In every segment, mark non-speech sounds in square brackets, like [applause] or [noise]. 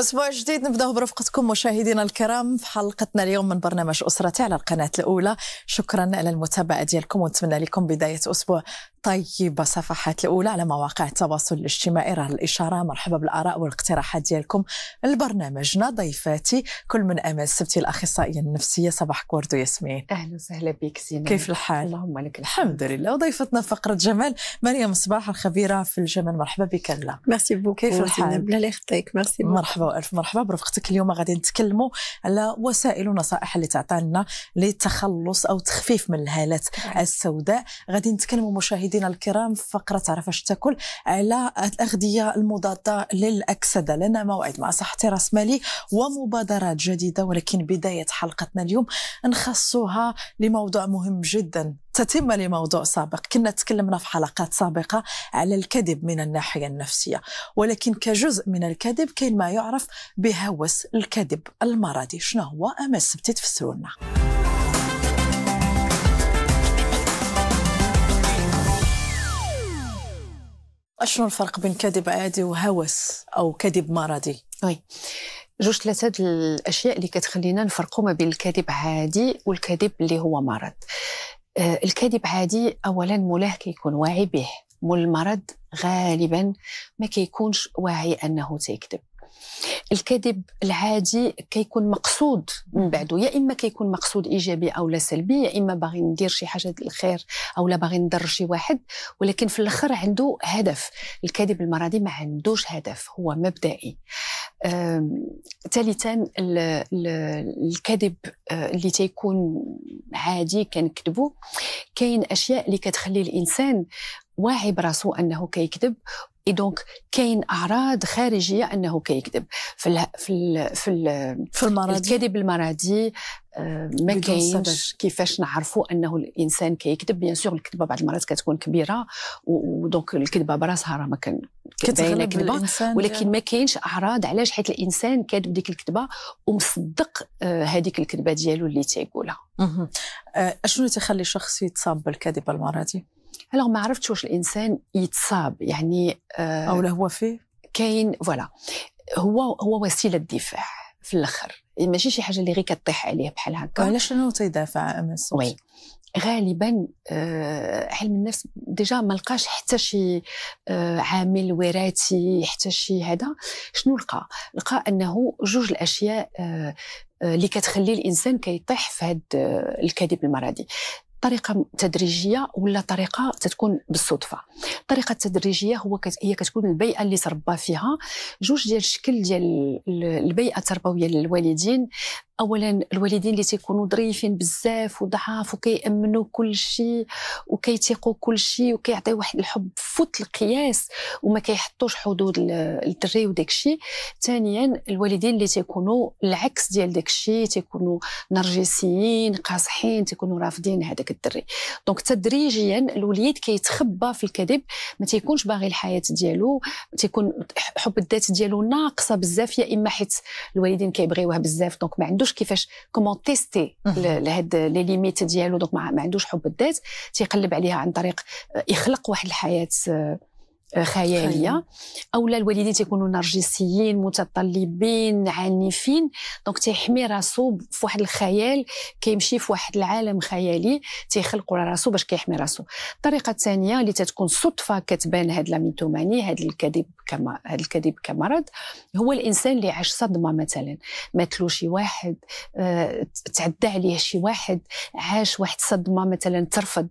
أسبوع جديد نبداو برفقتكم مشاهدينا الكرام في حلقتنا اليوم من برنامج أسرتي على القناة الأولى شكرا على المتابعة ديالكم ونتمنى لكم بداية أسبوع طيبة صفحات الأولى على مواقع التواصل الاجتماعي راه الإشارة مرحبا بالآراء والاقتراحات ديالكم لبرنامجنا ضيفاتي كل من أمل السبتي الأخصائية النفسية صباح ورد وياسمين أهلا وسهلا بك سينا كيف الحال؟ اللهم لك الحمد لله وضيفتنا فقرة جمال مريم صباح الخبيرة في الجمال مرحبا بك لا ميرسي بوكو كيف الحال؟ الله يخطيك ميرسي مرحبا الف مرحبا برفقتك اليوم غادي نتكلموا على وسائل ونصائح اللي تعطى لنا للتخلص او تخفيف من الهالات السوداء غادي نتكلموا مشاهدينا الكرام في فقره تعرف اش تاكل على الاغذيه المضاده للاكسده لنا موعد مع صحتي راس مالي ومبادرات جديده ولكن بدايه حلقتنا اليوم نخصوها لموضوع مهم جدا تتم لموضوع سابق كنا تكلمنا في حلقات سابقة على الكذب من الناحية النفسية ولكن كجزء من الكذب كاين ما يعرف بهوس الكذب المرضي شنو هو أمس بتتفسروا لنا أشنو الفرق بين كذب عادي وهوس او كذب مرضي؟ وي جوج ثلاثة الأشياء اللي كتخلينا نفرقوا ما بين الكذب عادي والكذب اللي هو مرض آه، الكذب عادي اولا مولاه كيكون واعي به مول المرض غالبا ما كيكونش واعي انه تيكذب الكذب العادي كيكون مقصود من بعده يا اما كيكون مقصود ايجابي او لا سلبي يا اما باغي ندير شي حاجه الخير او لا باغي نضر شي واحد ولكن في الاخر عنده هدف الكذب المرضي ما عندوش هدف هو مبدئي ثالثا الكذب آه، اللي تيكون عادي كنكذبوا كاين اشياء اللي كتخلي الانسان واعي براسو انه كيكذب اي دونك كاين اعراض خارجيه انه كيكذب في الـ في الـ في, الـ في المرض الكذب المرضي ما كاينش كيفاش نعرفوا انه الانسان كيكذب بيان سور الكذبه بعض المرات كتكون كبيره ودونك الكذبه براسها راه ما كان باينه كذبه ولكن ما كاينش اعراض علاش حيت الانسان كاذب ديك الكذبه ومصدق هذيك الكذبه ديالو اللي تيقولها اشنو تخلي شخص يتصاب بالكذب المرضي الوغ ما عرفتش واش الانسان يتصاب يعني آه او لا هو فيه كاين فوالا هو هو وسيله دفاع في الاخر ماشي شي حاجه اللي غير كطيح عليه بحال هكا علاش شنو تيدافع امس وي غالبا آه، علم النفس ديجا ما لقاش حتى شي آه، عامل وراثي حتى شي هذا شنو لقى لقى انه جوج الاشياء آه، اللي كتخلي الانسان كيطيح في هذا الكذب المرضي طريقه تدريجيه ولا طريقه تتكون بالصدفه الطريقه التدريجيه هو كت... هي كتكون البيئه اللي تربى فيها جوج ديال الشكل ديال البيئه التربويه للوالدين اولا الوالدين اللي تيكونوا ظريفين بزاف وضعاف وكيامنوا كل شيء وكيثيقوا كل شيء وكيعطيو واحد الحب فوت القياس وما كيحطوش حدود للدري وداك الشيء ثانيا الوالدين اللي تيكونوا العكس ديال داك الشيء تيكونوا نرجسيين قاصحين تيكونوا رافضين هذاك الدري دونك تدريجيا الوليد كيتخبى في الكذب ما تيكونش باغي الحياه ديالو تيكون حب الذات ديالو ناقصه بزاف يا اما حيت الوالدين كيبغيوها بزاف دونك ما عندوش عندوش كيفاش كومون تيستي لهاد لي ليميت ديالو دونك ما عندوش حب الذات تيقلب عليها عن طريق آه، يخلق واحد الحياه آه، خياليه اولا الوالدين تيكونوا نرجسيين متطلبين عنيفين دونك تيحمي راسو في واحد الخيال كيمشي في واحد العالم خيالي تيخلقوا راسو باش كيحمي راسو الطريقه الثانيه اللي تتكون صدفه كتبان هاد لاميتوماني هاد الكذب كما هاد الكذب كمرض هو الانسان اللي عاش صدمه مثلا ماتلو شي واحد آه، تعدى عليه شي واحد عاش واحد صدمه مثلا ترفض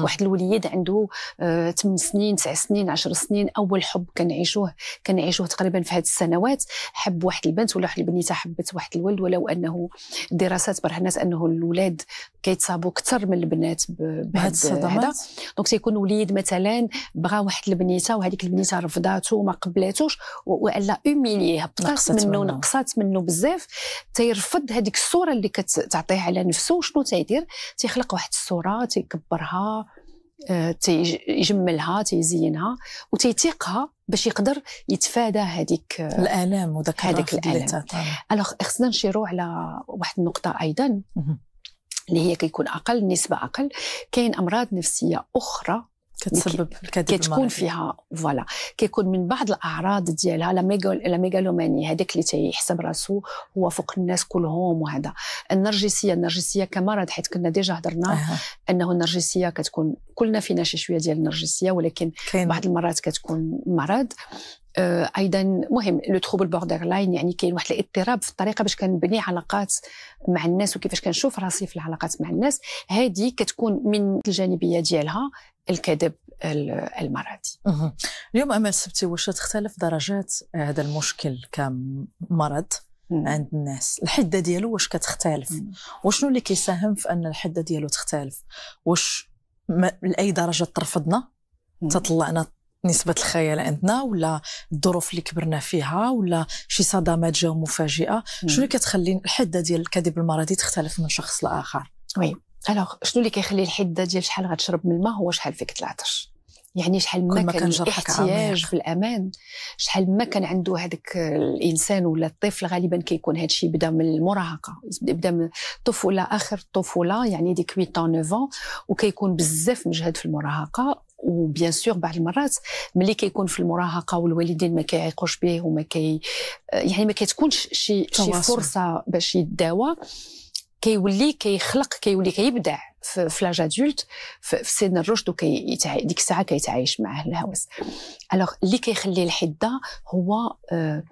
واحد الوليد عنده 8 آه، سنين 9 سنين 10 سنين اول حب كنعيشوه كنعيشوه تقريبا في هذه السنوات حب واحد البنت ولا واحد البنيته حبت واحد الولد ولو انه الدراسات برهنت انه الولاد كيتصابوا اكثر من البنات بهذا الصدمات دونك تيكون وليد مثلا بغى واحد البنيته وهذيك البنيته رفضاته وما قبلاتوش والا اوميليه نقصت منه نقصات منه بزاف تيرفض هذيك الصوره اللي كتعطيها على نفسه وشنو تيدير تيخلق واحد الصوره تيكبرها آه، تيجملها تيزينها وتيتيقها باش يقدر يتفادى هذيك آه، الالام وذاك هذاك الالم الوغ خصنا نشيرو على واحد النقطه ايضا اللي هي كيكون اقل نسبه اقل كاين امراض نفسيه اخرى كتسبب الكذب كتكون فيها فوالا كيكون من بعض الاعراض ديالها لا ميغالوماني هذاك اللي تيحسب راسو هو فوق الناس كلهم وهذا النرجسيه النرجسيه كمرض حيت كنا ديجا هضرنا أه. انه النرجسيه كتكون كلنا فينا شي شويه ديال النرجسيه ولكن كين. بعض المرات كتكون مرض آه، ايضا مهم لو تروبل بوردر لاين يعني كاين واحد الاضطراب في الطريقه باش كنبني علاقات مع الناس وكيفاش كنشوف راسي في العلاقات مع الناس هذه كتكون من الجانبيه ديالها الكذب المرضي اليوم امل سبتي واش تختلف درجات هذا المشكل كمرض عند الناس الحده ديالو واش كتختلف وشنو اللي كيساهم في ان الحده ديالو تختلف واش لاي درجه ترفضنا تطلعنا نسبة الخيال عندنا ولا الظروف اللي كبرنا فيها ولا شي صدمات جاو مفاجئة شنو اللي كتخلي الحدة ديال الكذب المرضي تختلف من شخص لآخر وي الوغ شنو اللي كيخلي الحدة ديال شحال غتشرب من الماء هو شحال فيك العطش يعني شحال ما كان الاحتياج في الامان شحال ما كان عنده هذاك الانسان ولا الطفل غالبا كيكون هذا الشيء بدا من المراهقه بدا من الطفوله اخر الطفوله يعني ديك 8 9 وكيكون بزاف مجهد في المراهقه وبيان سور بعض المرات ملي كيكون في المراهقه والوالدين ما كيعيقوش به وما كي يعني ما كتكونش شي شي فرصه باش يداوى كيولي كيخلق كيولي كيبدع في لاج ادولت في سن الرشد وديك ديك الساعه كيتعايش معاه الهوس الوغ اللي كيخلي الحده هو آه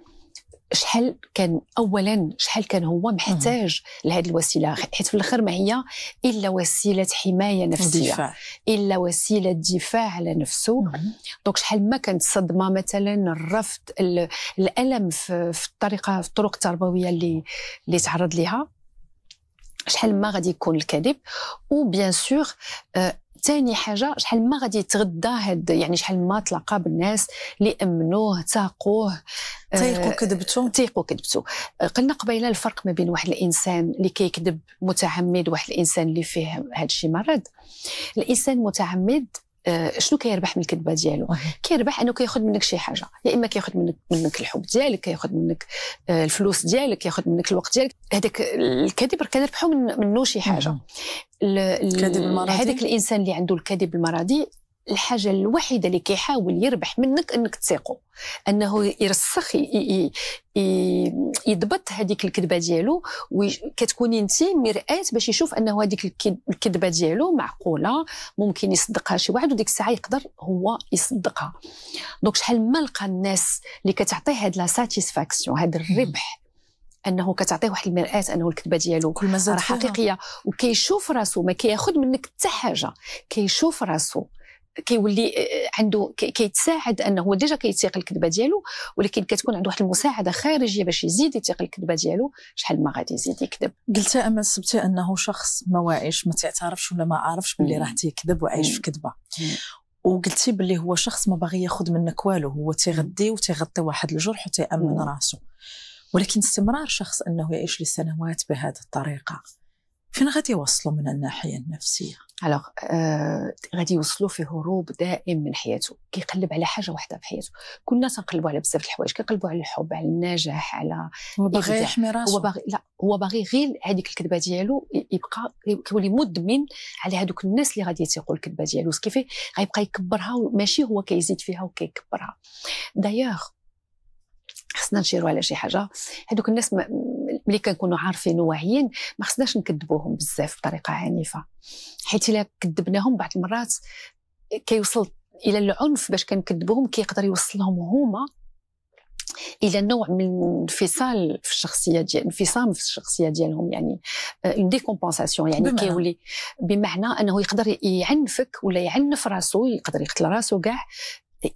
شحال كان اولا شحال كان هو محتاج لهذه الوسيله حيت في الاخر ما هي الا وسيله حمايه نفسيه دفاع. الا وسيله دفاع على نفسه دونك شحال ما كانت الصدمه مثلا الرفض الالم في, في الطريقه في الطرق التربويه اللي اللي تعرض لها شحال ما غادي يكون الكذب وبيان سور آه، ثاني حاجه شحال ما غادي يتغدى هاد يعني شحال ما تلاقى بالناس اللي امنوه تاقوه تيقوا آه، كذبتو تيقوا كذبتو قلنا قبيله الفرق ما بين واحد الانسان اللي كيكذب متعمد واحد الانسان اللي فيه هادشي مرض الانسان المتعمد آه، شنو كيربح من الكذبه ديالو كيربح انه كياخذ منك شي حاجه يا اما كياخذ منك منك الحب ديالك كياخذ منك آه، الفلوس ديالك كياخذ منك الوقت ديالك هذاك الكذب كنربحوا من منه شي حاجه هذاك الانسان اللي عنده الكذب المرضي الحاجه الوحيده اللي كيحاول يربح منك انك تثيقو انه يرسخ يضبط هذيك الكذبه ديالو وكتكوني انت مراه باش يشوف انه هذيك الكذبه ديالو معقوله ممكن يصدقها شي واحد وديك الساعه يقدر هو يصدقها دونك شحال ما لقى الناس اللي كتعطيه هاد لا ساتيسفاكسيون هاد الربح انه كتعطيه واحد المراه انه الكذبه ديالو راه حقيقيه وكيشوف راسو ما كياخذ منك حتى حاجه كيشوف راسو كيولي آه، عنده كيتساعد انه هو ديجا كيتيق الكذبه ديالو ولكن كتكون عنده واحد المساعده خارجيه باش يزيد يتيق الكذبه ديالو شحال ما غادي يزيد يكذب قلت اما سبتي انه شخص ما واعيش ما تعترفش ولا ما عارفش باللي راه تيكذب وعايش في كذبه وقلتي باللي هو شخص ما باغي ياخذ منك والو هو تيغدي وتيغطي واحد الجرح وتيامن راسو ولكن استمرار شخص انه يعيش لسنوات بهذه الطريقه فين غادي يوصلوا من الناحيه النفسيه الوغ euh, غادي يوصلوا في هروب دائم من حياته كيقلب على حاجه واحده في حياته كلنا تنقلبوا على بزاف الحوايج كنقلبوا على الحب على النجاح على هو باغي يحمي راسه هو باغي لا هو باغي غير هذيك الكذبه ديالو يبقى كيولي مدمن على هذوك الناس اللي غادي يتيقوا الكذبه ديالو كيفاه غيبقى يكبرها ماشي هو كيزيد فيها وكيكبرها دايوغ خصنا نشيروا على شي حاجه هذوك الناس ملي كنكونوا عارفين وواعيين ما خصناش نكذبوهم بزاف بطريقه عنيفه حيت الا كذبناهم بعض المرات كيوصل الى العنف باش كنكذبوهم كيقدر يوصلهم هما الى نوع من انفصال في الشخصيه ديال انفصام في الشخصيه ديالهم يعني اون آه، ديكومبونساسيون يعني كيولي بمعنى انه يقدر يعنفك ولا يعنف راسو يقدر يقتل راسو كاع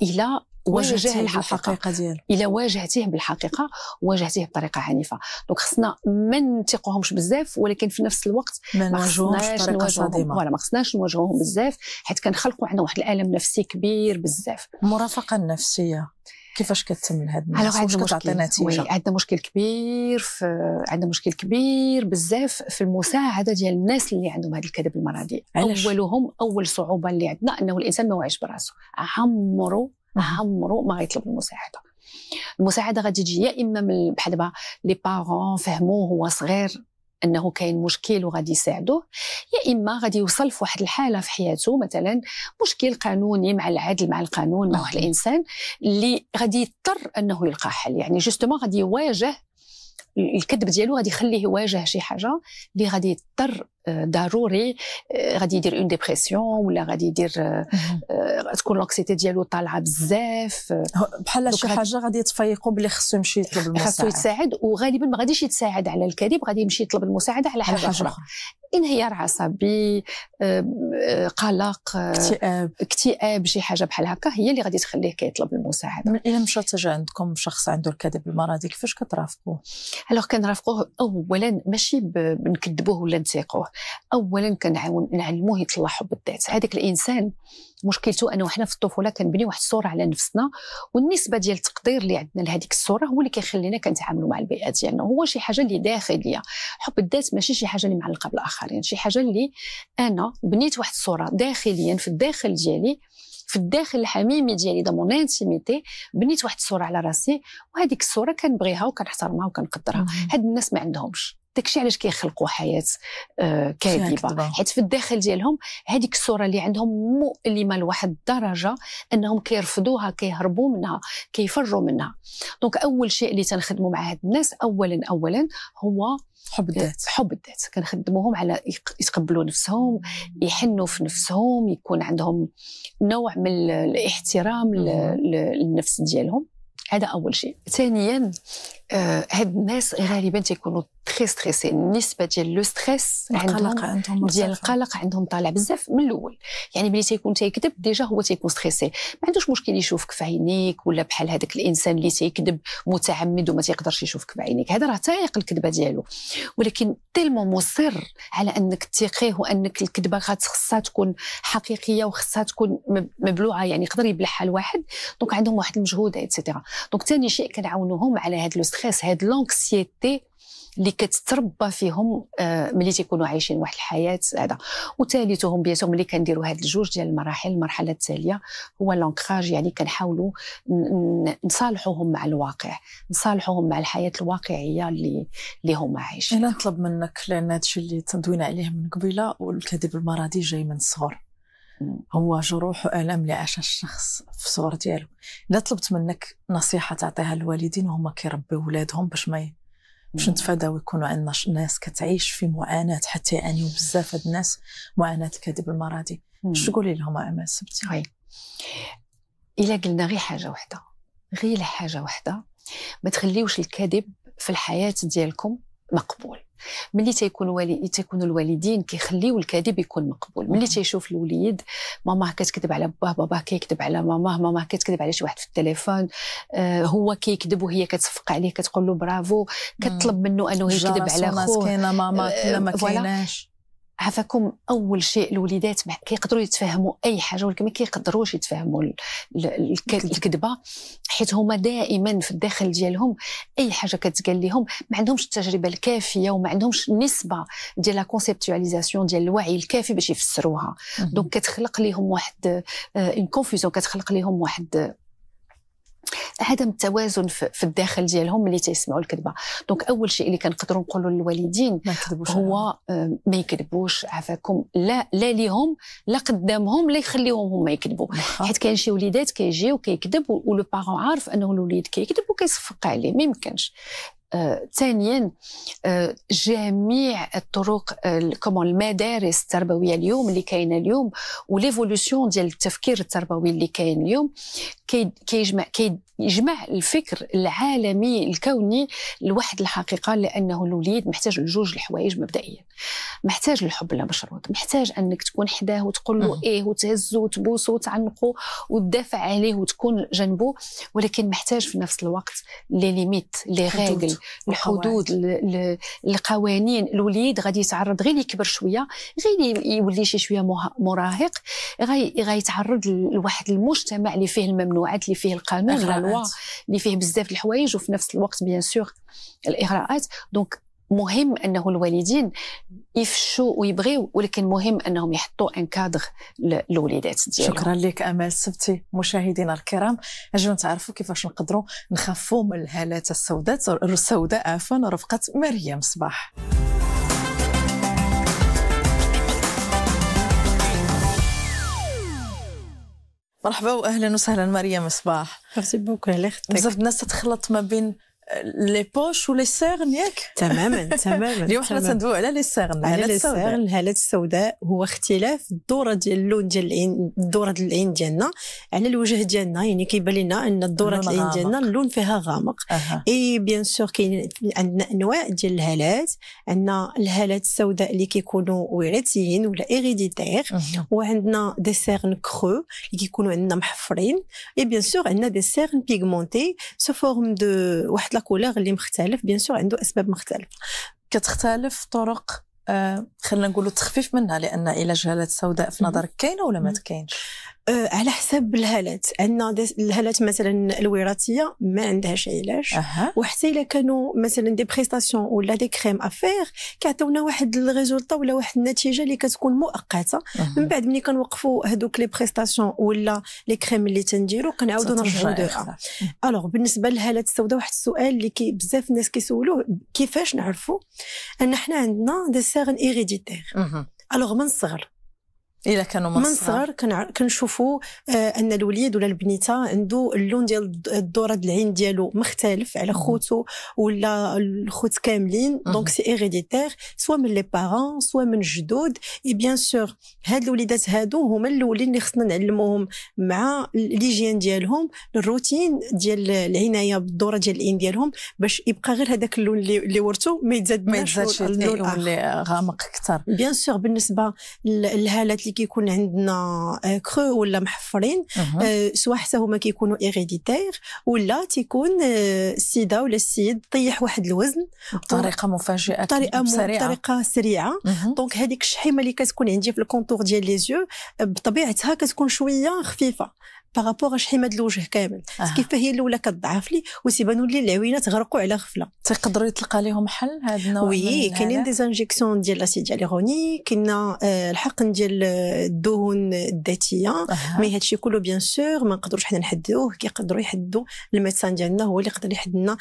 الى واجهتيه الحقيقه ديالو الا واجهتيه بالحقيقه واجهتيه بطريقه عنيفه دونك خصنا ما ننتقوهمش بزاف ولكن في نفس الوقت ما نواجهوهمش بطريقه صادمه ولا ما خصناش نواجهوهم بزاف حيت كنخلقوا عندنا واحد الالم نفسي كبير بزاف المرافقه النفسيه كيفاش كتم لهاد الناس عندنا مشكل نتيجه عندنا مشكل كبير في عندنا مشكل كبير بزاف في المساعده ديال الناس اللي عندهم هذا الكذب المرضي اولهم اول صعوبه اللي عندنا انه الانسان ما واعيش براسو عمرو عمرو ما غيطلب المساعده المساعده غادي تجي يا اما من بحال دابا لي بارون فهموه هو صغير انه كاين مشكل وغادي يساعدوه يا اما غادي يوصل في واحد الحاله في حياته مثلا مشكل قانوني مع العدل مع القانون مع نعم. واحد الانسان اللي غادي يضطر انه يلقى حل يعني جوستومون غادي يواجه الكذب ديالو غادي يخليه يواجه شي حاجه اللي غادي يضطر آه، ضروري آه، غادي يدير اون ديبرسيون ولا غادي يدير آه، تكون لوكسيتي ديالو طالعه بزاف بحال شي حاجه غادي يتفيقوا بلي خصو يمشي يطلب المساعده خصو يتساعد وغالبا ما غاديش يتساعد على الكذب غادي يمشي يطلب المساعده على حاجه اخرى انهيار عصبي قلق اكتئاب اكتئاب شي حاجه بحال هكا هي اللي غادي تخليه كيطلب المساعده الا مشى تجا عندكم شخص عنده الكذب المرضي كيفاش كترافقوه الوغ كنرافقوه اولا ماشي بنكذبوه ولا نثيقوه اولا كنعاون نعلموه حب بالذات هذاك الانسان مشكلته انه حنا في الطفوله كنبني واحد الصوره على نفسنا والنسبه ديال التقدير اللي عندنا لهذيك الصوره هو اللي كيخلينا كنتعاملوا مع البيئه ديالنا هو شي حاجه اللي داخليه حب الذات ماشي شي حاجه اللي معلقه بالاخرين شي حاجه اللي انا بنيت واحد الصوره داخليا في الداخل ديالي في الداخل الحميمي ديالي دا مون انتيميتي بنيت واحد الصوره على راسي وهذيك الصوره كنبغيها وكنحترمها وكنقدرها هاد الناس ما عندهمش داكشي علاش كيخلقوا حياه آه، كاذبه حيت في الداخل ديالهم هذيك الصوره اللي عندهم مؤلمه لواحد الدرجه انهم كيرفضوها كيهربوا منها كيفروا منها دونك اول شيء اللي تنخدموا مع هاد الناس اولا اولا هو حب الذات آه، حب الذات كنخدموهم على يتقبلوا نفسهم يحنوا في نفسهم يكون عندهم نوع من الاحترام للنفس ديالهم هذا اول شيء ثانيا آه، هاد الناس غالبا تيكونوا تري ستريسي النسبه ديال لو ستريس عندهم ديال القلق عندهم طالع بزاف من الاول يعني ملي تيكون تيكذب ديجا هو تيكون ستريسي ما عندوش مشكل يشوفك في عينيك ولا بحال هذاك الانسان اللي تيكذب متعمد وما تيقدرش يشوفك في عينيك هذا راه تايق الكذبه ديالو ولكن تيلمو مصر على انك تيقيه وانك الكذبه خاصها تكون حقيقيه وخاصها تكون مبلوعه يعني يقدر يبلعها الواحد دونك عندهم واحد المجهود ايتترا دونك ثاني شيء كنعاونوهم على هذا لو ستريس هاد لونكسيتي اللي كتتربى فيهم آه، ملي تيكونوا عايشين واحد الحياه هذا وثالثهم بيتهم ملي كنديروا هاد الجوج ديال المراحل المرحله التاليه هو لونكراج يعني كنحاولوا نصالحوهم مع الواقع نصالحوهم مع الحياه الواقعيه اللي اللي هما عايشين انا نطلب منك لان هادشي اللي تندوينا عليه من قبيله والكذب المرضي جاي من الصغر هو جروح والم لعاش الشخص في الصغر ديالو الا طلبت منك نصيحه تعطيها للوالدين وهما كيربيو ولادهم باش ما باش نتفاداو يكونوا عندنا ناس كتعيش في معاناه حتى يعانيو بزاف هاد الناس معاناه الكذب المرضي اش تقولي لهم امال سبتي وي طيب. الا قلنا غير حاجه وحده غير حاجه وحده ما تخليوش الكذب في الحياه ديالكم مقبول ملي تيكون والي تيكون الوالدين كيخليو الكذب يكون مقبول ملي تيشوف الوليد ماما كتكذب على باه بابا كيكذب على ماما ماما كتكذب على شي واحد في التليفون آه هو كيكذب وهي كتصفق عليه كتقول له برافو كتطلب منه انه يكذب على خوه مسكينه ماما كاينه آه، ما آه، كايناش عفاكم اول شيء الوليدات كيقدروا يتفهموا اي حاجه ولكن ما كيقدروش يتفهموا الكذبه حيت هما دائما في الداخل ديالهم اي حاجه كتقال لهم ما عندهمش التجربه الكافيه وما عندهمش النسبه ديال لا كونسيبتواليزاسيون ديال الوعي الكافي باش يفسروها دونك كتخلق لهم واحد اون آه، كونفوزيون كتخلق لهم واحد عدم التوازن في الداخل ديالهم اللي تيسمعوا الكذبه دونك اول شيء اللي كنقدروا نقولوا للوالدين هو ما يكذبوش عفاكم لا لا ليهم لا قدامهم لا يخليهم هما يكذبوا نعم. حيت كاين شي وليدات كيجي وكيكذب ولو بارون عارف انه الوليد كيكذب وكيصفق عليه ما يمكنش ثانيا جميع الطرق كومون المدارس التربويه اليوم اللي كاينه اليوم وليفولوسيون ديال التفكير التربوي اللي كاين اليوم كيجمع كيجمع الفكر العالمي الكوني لواحد الحقيقه لانه الوليد محتاج لجوج الحوايج مبدئيا محتاج الحب المشروط محتاج انك تكون حداه وتقول له ايه وتهزه وتبوسه وتعنقه وتدافع عليه وتكون جنبه ولكن محتاج في نفس الوقت لي ليميت لي ريغل الحدود القوانين الوليد غادي يتعرض غير يكبر شويه غير يولي شي شويه مراهق غيتعرض لواحد المجتمع اللي فيه الممنوعات اللي فيه القانون لا لوا اللي فيه بزاف الحوايج وفي نفس الوقت بيان سور الاغراءات دونك مهم انه الوالدين يفشوا ويبغيو ولكن مهم انهم يحطوا ان كادر للوليدات ديالهم شكرا لك امال سبتي مشاهدينا الكرام اجيو نتعرفوا كيفاش نقدروا نخفوا من الهالات السوداء السوداء عفوا رفقه مريم صباح مرحبا واهلا وسهلا مريم صباح ميرسي بوكو على بزاف الناس تتخلط ما بين لي بوش ولي سيرن ياك تماما [laughs] تماما اليوم حنا تندويو على لي سيرن على لي سيرن الهالات السوداء هو اختلاف الدوره ديال اللون ديال العين الدوره ديال العين ديالنا على الوجه ديالنا يعني كيبان لنا ان الدوره ديال العين ديالنا اللون فيها غامق أه. اي بيان سور كاين عندنا انواع ديال الهالات عندنا الهالات السوداء اللي كيكونوا وراثيين ولا ايريديتير وعندنا دي سيرن كرو اللي كيكونوا عندنا محفرين اي بيان سور عندنا دي سيرن بيغمونتي سو فورم دو واحد لا كولور اللي مختلف بيان سور عنده اسباب مختلفه كتختلف طرق آه خلينا نقولوا التخفيف منها لان الى جهالات سوداء في نظرك كاينه ولا ما كاينش أه على حسب الهالات عندنا الهالات مثلا الوراثيه ما عندهاش علاج أه. وحتى الا كانوا مثلا دي بريستاسيون ولا دي كريم افير كيعطيونا واحد الريزولطا ولا واحد النتيجه اللي كتكون مؤقته أه. من بعد ملي كنوقفوا هذوك لي بريستاسيون ولا لي كريم اللي تنديروا كنعاودو نرجعو دوها الوغ أه. بالنسبه للهالات السوداء واحد السؤال اللي كي بزاف الناس كيسولوه كيفاش نعرفوا ان حنا عندنا دي سيرن ايريديتير الوغ من الصغر الا كانوا من الصغر كنشوفوا آه، ان الوليد ولا البنيته عنده اللون ديال الدوره العين ديالو مختلف على خوتو ولا الخوت كاملين دونك سي ايريديتير سوا من لي بارون سوا من الجدود اي بيان سور هاد الوليدات هادو هما الاولين اللي خصنا نعلموهم مع ليجيان ديالهم الروتين ديال العنايه بالدوره ديال العين ديالهم باش يبقى غير هذاك اللون اللي ورثو ما يتزاد ما يتزادش اللون اللي غامق اكثر بيان سور بالنسبه للهالات اللي كيكون عندنا كرو آه، ولا محفرين سوا آه، سواء حتى هما كيكونوا ايريديتير ولا تيكون السيده آه، ولا السيد طيح واحد الوزن بطريقه مفاجئه بطريقه سريعه بطريقه سريعه دونك هذيك الشحيمه اللي كتكون عندي في الكونتور ديال لي زيو بطبيعتها كتكون شويه خفيفه بارابور شحيمه الوجه كامل آه. كيف هي الاولى كتضعف لي وتيبانوا لي العوينات غرقوا على غفله تقدروا يتلقى لهم حل هذا النوع وي كاينين دي زانجيكسيون ديال لاسيد هيالورونيك كاين الحقن ديال الدهون الذاتيه أه. مي هادشي كله بيان سور ما نقدروش حنا نحدوه كيقدروا يحدوا الميدسان ديالنا هو اللي يقدر يحد لنا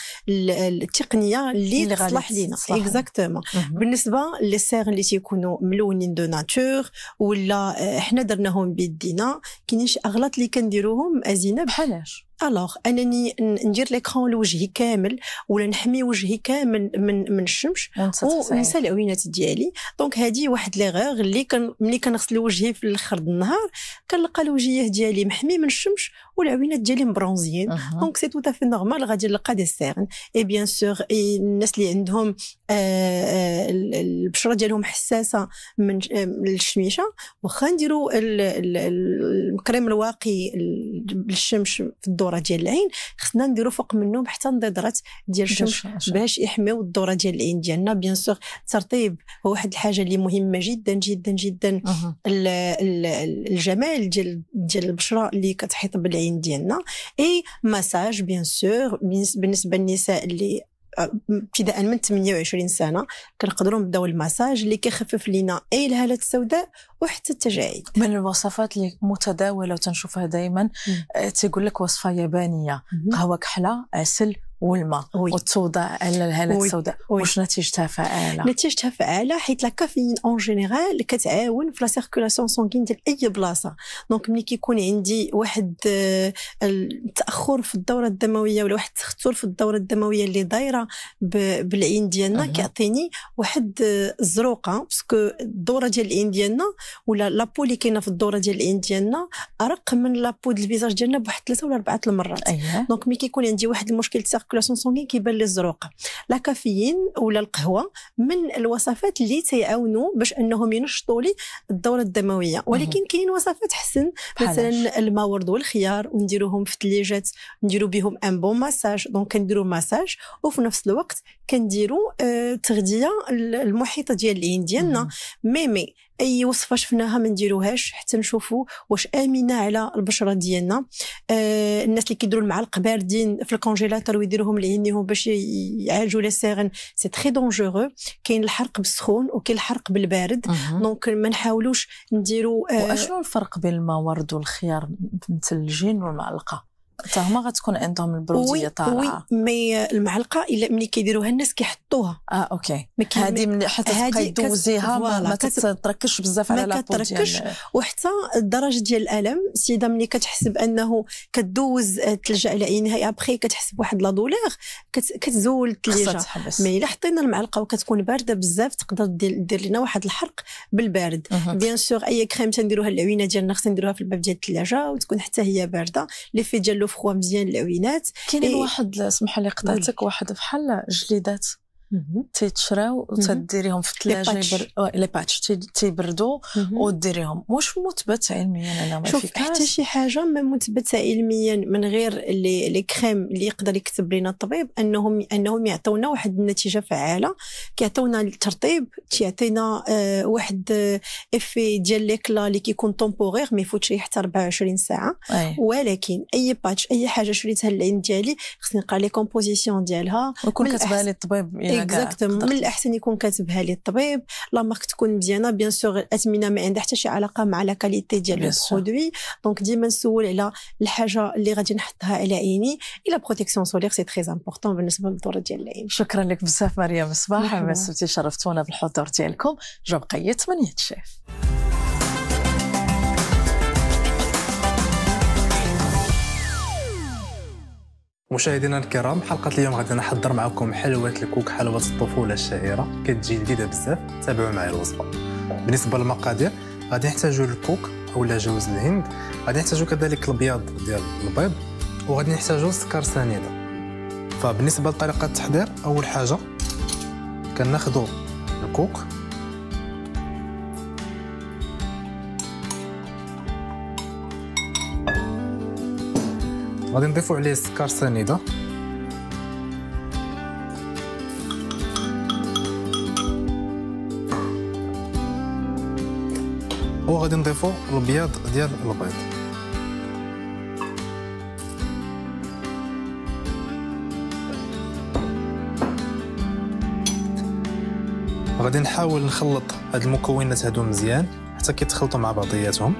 التقنيه اللي تصلح لينا اكزاكتومون بالنسبه سير اللي تيكونوا ملونين دو ناتور ولا آه، حنا درناهم بيدينا كاينين شي اغلاط اللي كنديروهم ازينه بحالاش الوغ انني ندير ليكرون لوجهي كامل ولا نحمي وجهي كامل من من الشمس وننسى العوينات ديالي دونك هذه واحد ليغور اللي كان ملي كنغسل وجهي في الاخر النهار كنلقى الوجيه ديالي محمي من الشمس والعوينات ديالي مبرونزيين دونك سي تو تافي نورمال غادي نلقى دي سيرن اي بيان سور الناس اللي عندهم آه، آه، البشره ديالهم حساسه من آه، الشميشه واخا نديروا الكريم الواقي بالشمس في الدوره ديال العين خصنا نديروا فوق منه حتى النضيضرات ديال الشمس باش يحميو الدوره ديال العين ديالنا بيان سور الترطيب هو واحد الحاجه اللي مهمه جدا جدا جدا الجمال ديال ديال البشره اللي كتحيط بالعين الملايين ديالنا اي مساج بيان سور بالنسبه للنساء اللي آه، ابتداء من 28 سنه كنقدروا نبداو المساج اللي كيخفف لينا اي الهاله السوداء وحتى التجاعيد من الوصفات اللي متداوله وتنشوفها دايما آه، تيقول لك وصفه يابانيه قهوه كحله عسل والماء وي. والتوضع على الهالات السوداء واش نتيجتها فعاله نتيجتها فعاله حيت لا كافيين اون جينيرال كتعاون في لا سيركولاسيون سونغين ديال اي بلاصه دونك ملي كيكون عندي واحد آه، التاخر في الدوره الدمويه ولا واحد التخثر في الدوره الدمويه اللي دايره بالعين ديالنا كيعطيني واحد الزروقه آه، باسكو الدوره ديال العين ديالنا ولا لابو اللي كاينه في الدوره ديال العين ديالنا ارق من لابو ديال الفيزاج ديالنا بواحد ثلاثه ولا اربعه المرات أيه. دونك ملي كيكون عندي واحد المشكل سيركولاسيون سونغين كيبان لي الزروق لا كافيين ولا القهوه من الوصفات اللي تيعاونوا باش انهم ينشطوا لي الدوره الدمويه ولكن كاين وصفات حسن مثلا الماورد والخيار ونديروهم في الثلاجات نديرو بهم ان بون ماساج دونك كنديرو ماساج وفي نفس الوقت كنديرو التغذيه آه، المحيطه ديال العين ديالنا مي مي اي وصفه شفناها ما نديروهاش حتى نشوفوا واش امنه على البشره ديالنا آه الناس اللي كيديروا المعلق باردين في الكونجيلاتور ويديروهم لعينيهم باش يعالجوا لي سيغن سي تري دونجورو كاين الحرق بالسخون وكاين الحرق بالبارد دونك ما نحاولوش نديروا آه واشنو الفرق بين المورد والخيار متلجين والمعلقه حتى هما غتكون عندهم البروديه طالعه وي مي المعلقه الا ملي كيديروها الناس كيحطوها اه اوكي هذه من حتى تبقى يدوزيها ما كتركش بزاف على ما كتركش وحتى الدرجه ديال الالم السيده ملي كتحس بانه كدوز آه، تلجأ على عينها ابخي كتحس بواحد لا دولوغ كتزول الثلجه مي الا حطينا المعلقه وكتكون بارده بزاف تقدر دير لنا واحد الحرق بالبارد بيان سور اي كريم تنديروها العوينه ديالنا خصنا نديروها في الباب ديال الثلاجه وتكون حتى هي بارده لي في ديال يالوفروا مزيان العوينات كاين واحد سمح لي قطعتك واحد بحال جليدات تيتشراو وتديريهم في الثلاجه يبر... آه، لي باتش تيبردوا وديريهم واش مثبت علميا انا ما شوف حتى شي حاجه ما مثبته علميا من غير لي لي كريم اللي يقدر يكتب لنا الطبيب انهم انهم يعطونا واحد النتيجه فعاله كيعطيونا الترطيب تيعطينا آه واحد افي آه، ديال ليكلا اللي كيكون تومبوغيغ ما يفوتش حتى 24 ساعه أي. ولكن اي باتش اي حاجه شريتها للعين ديالي خصني نقرا لي كومبوزيسيون ديالها وكون كتبان لي الطبيب يعني اكزاكتوم من الاحسن يكون كاتبها لي الطبيب لا مارك تكون مزيانه بيان سور الاثمنه ما عندها حتى شي علاقه مع لا كاليتي ديال البرودوي دونك ديما نسول على الحاجه اللي غادي نحطها على عيني الا بروتيكسيون سولير سي تري امبورطون بالنسبه للدور ديال العين شكرا لك بزاف مريم صباح مسوتي شرفتونا بالحضور ديالكم جو بقيت من يتشاف مشاهدينا الكرام حلقة اليوم غادي نحضر معكم حلوة الكوك حلوة الطفولة الشهيرة كتجي لذيذة بزاف تابعوا معي الوصفة بالنسبة للمقادير غادي نحتاجوا الكوك أو جوز الهند غادي نحتاجوا كذلك البياض ديال البيض وغادي نحتاجوا سكر سنيدة فبالنسبة لطريقة التحضير أول حاجة كناخذوا الكوك غادي نضيفو عليه السكر سنيده وغادي نضيفو البياض ديال البيض غادي نحاول نخلط هاد المكونات هادو مزيان حتى كيتخلطوا مع بعضياتهم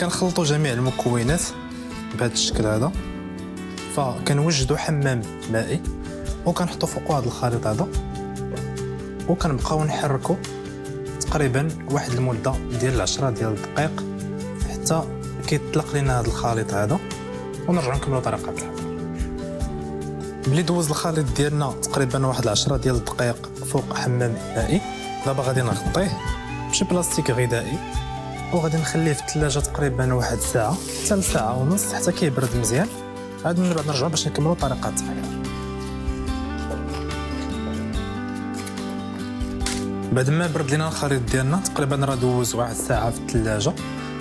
كنخلطوا جميع المكونات بهذا الشكل هذا فكنوجدوا حمام مائي وكنحطوا فوقه هذا الخليط هذا وكنبقاو نحركوا تقريبا واحد المده ديال 10 ديال الدقائق حتى كيطلق لنا هذا الخليط هذا ونرجعوا نكملوا طريقه الحضر ملي دوز الخليط ديالنا تقريبا واحد 10 ديال الدقائق فوق حمام مائي دابا غادي نغطيه بشي بلاستيك غذائي وغادي نخليه في الثلاجه تقريبا واحد ساعه حتى ساعه ونص حتى كيبرد مزيان عاد من بعد نرجعوا باش نكملوا طريقه التحضير بعد ما برد لينا الخليط ديالنا تقريبا راه دوز واحد ساعه في الثلاجه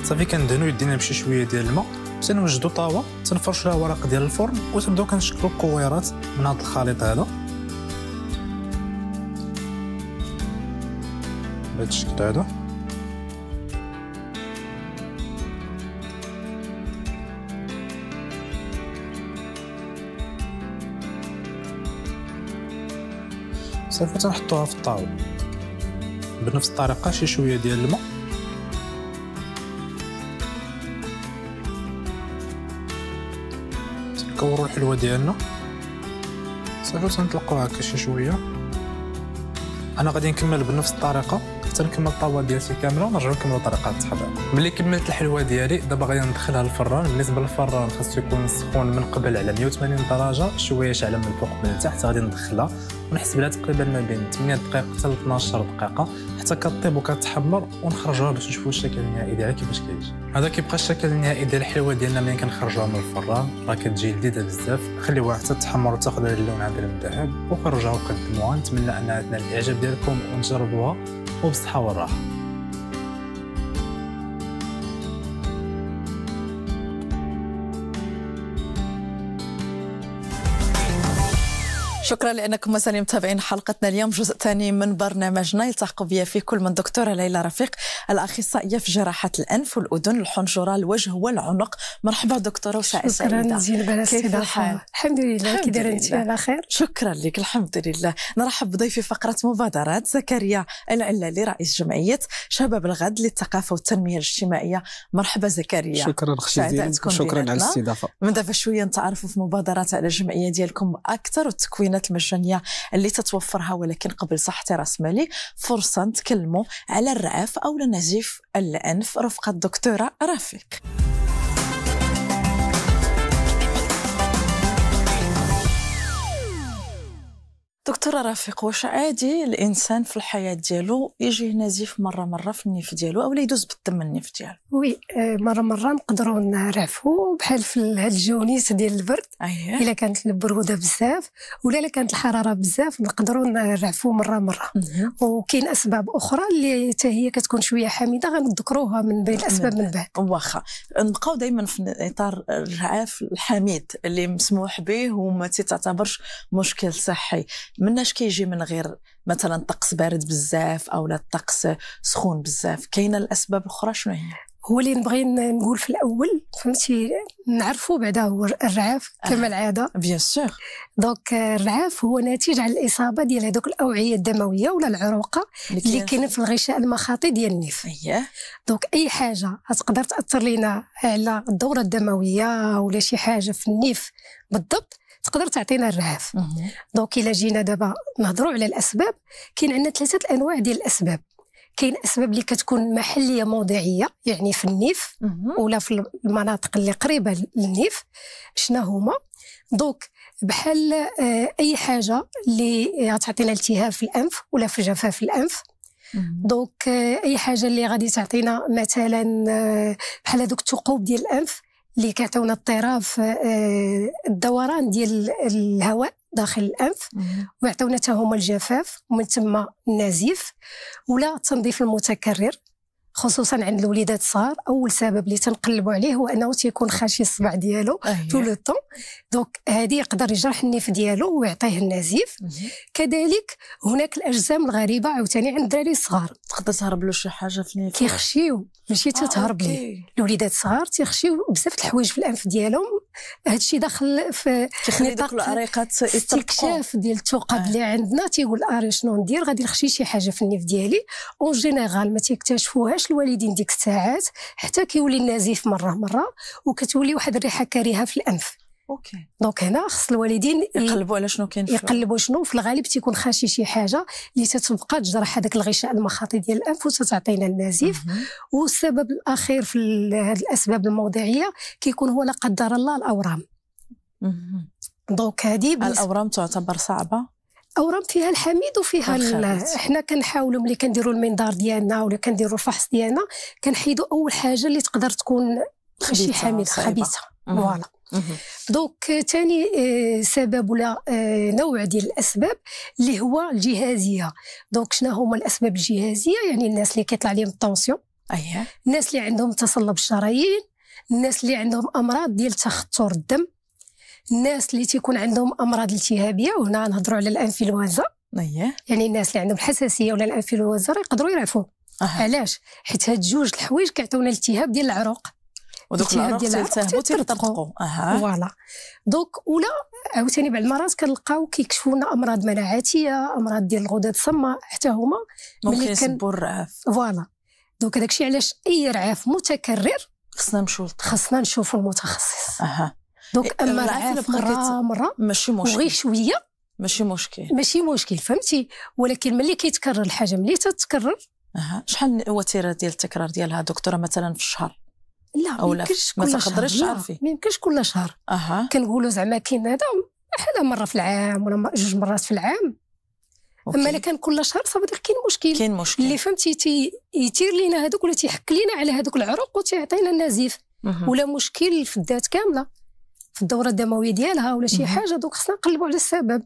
صافي كندهنو يدينا بشي شويه ديال الماء تنوجدو طاوه تنفرشوا لها ورق ديال الفرن وتبداو كنشكلوا الكويرات من هذا الخليط هذا بهذا الشكل هذا صافي تنحطوها في الطاولة بنفس الطريقة شي شوية ديال الماء تنكورو الحلوة ديالنا صافي تنطلقوها هكا شي شوية انا غادي نكمل بنفس الطريقه حتى نكمل الطاوله ديالتي كامله ونرجعو نكملو طريقه التحضير ملي كملت الحلوه ديالي دابا غادي ندخلها للفران بالنسبه للفران خاصو يكون سخون من قبل على 180 درجه شويه شعله من الفوق من التحت غادي ندخلها ونحسب لها تقريبا ما بين 8 دقائق حتى 12 دقيقه حتى كطيب وكتحمر ونخرجوها باش نشوفوا الشكل النهائي ديالها كيفاش كيجي هذا كيبقى الشكل النهائي ديال الحلوه ديالنا ملي كنخرجوها من الفران راه كتجي لذيذه بزاف خليوها حتى تحمر وتاخذ هذا اللون هذا الذهب وخرجوها وقدموها نتمنى انها تنال الاعجاب ديالكم ونجربوها وبالصحه والراحه شكرا لانكم مازال متابعين حلقتنا اليوم جزء ثاني من برنامجنا يلتحق بي في كل من دكتوره ليلى رفيق الاخصائيه في جراحه الانف والاذن الحنجره الوجه والعنق مرحبا دكتوره وسعيده شكرا جزيلا كيف الحال الحمد لله كي دايره انت على خير شكرا لك الحمد لله نرحب بضيفي فقره مبادرات زكريا العلالي رئيس جمعيه شباب الغد للثقافه والتنميه الاجتماعيه مرحبا زكريا شكرا شكرا على الاستضافه من دابا شويه نتعرفوا في مبادرات على الجمعيه ديالكم اكثر وتكوين الخدمات المجانيه اللي تتوفرها ولكن قبل صحة راس مالي فرصه نتكلموا على الرعاف او النزيف الانف رفقه الدكتوره رفيق دكتوره رفيق واش عادي الانسان في الحياه ديالو يجي نزيف مره مره في النيف ديالو او يدوز بالدم النيف ديالو وي آه، مره مره نقدروا نعرفوا بحال في الجونيس ديال البرد أيه. الا كانت البروده بزاف ولا الا كانت الحراره بزاف نقدروا نعرفوا مره مره وكاين اسباب اخرى اللي حتى هي كتكون شويه حامده غنذكروها من بين الاسباب من بعد واخا نبقاو دائما في اطار الرعاف الحميد اللي مسموح به وما تعتبرش مشكل صحي مناش كيجي من غير مثلا طقس بارد بزاف او لا الطقس سخون بزاف كاينه الاسباب الاخرى شنو هي هو اللي نبغي نقول في الاول فهمتي نعرفوا بعدا هو الرعاف آه. كما العاده بيان سور دونك آه، الرعاف هو ناتج على الاصابه ديال هذوك الاوعيه الدمويه ولا العروقه اللي كاينه في الغشاء المخاطي ديال النيف اييه دونك اي حاجه تقدر تاثر لينا على الدوره الدمويه ولا شي حاجه في النيف بالضبط تقدر تعطينا الرهاف دونك الا جينا دابا نهضروا على الاسباب كاين عندنا ثلاثه الانواع ديال الاسباب كاين اسباب اللي كتكون محليه موضعيه يعني في النيف ولا في المناطق اللي قريبه للنيف شنو هما دونك بحال آه، اي حاجه اللي غتعطينا التهاب في الانف ولا في جفاف الانف دونك آه، اي حاجه اللي غادي تعطينا مثلا آه، بحال هذوك الثقوب ديال الانف اللي كيعطيونا اضطراب في آه، الدوران ديال الهواء داخل الانف ويعطيونا حتى هما الجفاف ومن ثم النزيف ولا التنظيف المتكرر خصوصا عند الوليدات الصغار اول سبب اللي تنقلبوا عليه هو انه تيكون خاشي الصبع ديالو أيوة. طول أيه. الطون دونك هذه يقدر يجرح النيف ديالو ويعطيه النزيف كذلك هناك الاجسام الغريبه عاوتاني عند الدراري الصغار تقدر تهرب له شي حاجه في النيف كيخشيو ماشي تتهرب آه، ليه الوليدات الصغار تيخشيو بزاف د الحوايج في الانف ديالهم هادشي داخل في كيخلي دوك الاريقات استكشاف ديال الثقب آه. اللي عندنا تيقول اري شنو ندير غادي نخشي شي حاجه في النيف ديالي اون جينيرال ما تيكتشفوهاش الوالدين ديك الساعات حتى كيولي النزيف مره مره وكتولي واحد الريحه كريهه في الانف اوكي دونك هنا خص الوالدين يقلبوا على شنو كاين يقلبوا شنو في الغالب تيكون خاشي شي حاجه اللي تتبقى تجرح هذاك الغشاء المخاطي ديال الانف وتتعطينا النزيف والسبب الاخير في هذه الاسباب الموضعيه كيكون هو لا قدر الله الاورام دونك هذه الاورام تعتبر صعبه اورام فيها الحميد وفيها حنا احنا كنحاولوا ملي كنديروا المنظار ديالنا ولا كنديروا الفحص ديالنا كنحيدوا اول حاجه اللي تقدر تكون ماشي حميد خبيثه فوالا دونك ثاني آه، سبب ولا آه، نوع ديال الاسباب اللي هو الجهازيه دونك شنو هما الاسباب الجهازيه يعني الناس اللي كيطلع لهم الطونسيون أيه. الناس اللي عندهم تصلب الشرايين الناس اللي عندهم امراض ديال تخثر الدم الناس اللي تيكون عندهم امراض التهابيه وهنا نهضروا على الانفلونزا يعني الناس اللي عندهم الحساسيه ولا الانفلونزا يقدروا يعرفوا أه. علاش حيت هاد جوج الحوايج كيعطيونا التهاب ديال العروق ودوك العروق تيلتهبوا تيرتقوا اها فوالا دوك ولا عاوتاني بعض المرات كنلقاو كيكشفوا لنا امراض مناعاتيه امراض ديال الغدد الصماء حتى هما ممكن يسبوا الرعاف فوالا دوك هذاك الشيء علاش اي رعاف متكرر خصنا نمشيو خصنا نشوفوا المتخصص اها دونك اما مره مره ماشي مشكل وغير شويه ماشي مشكل ماشي مشكل فهمتي ولكن ملي كيتكرر الحاجه ملي تتكرر اها شحال الوتيره ديال التكرار ديالها دكتوره مثلا في الشهر لا او لا ما تقدريش تعرفي ما يمكنش كل شهر اها كنقولوا زعما كاين هذا بحال مره في العام ولا جوج مرات في العام أوكي. اما الا كان كل شهر فبداك كاين مشكل كاين مشكل اللي فهمتي تي يتير لينا هذوك ولا تيحك لينا على هذوك العروق وتيعطينا النزيف ولا مشكل في الذات كامله في الدوره الدمويه ديالها ولا شي حاجه دوك خصنا نقلبوا على السبب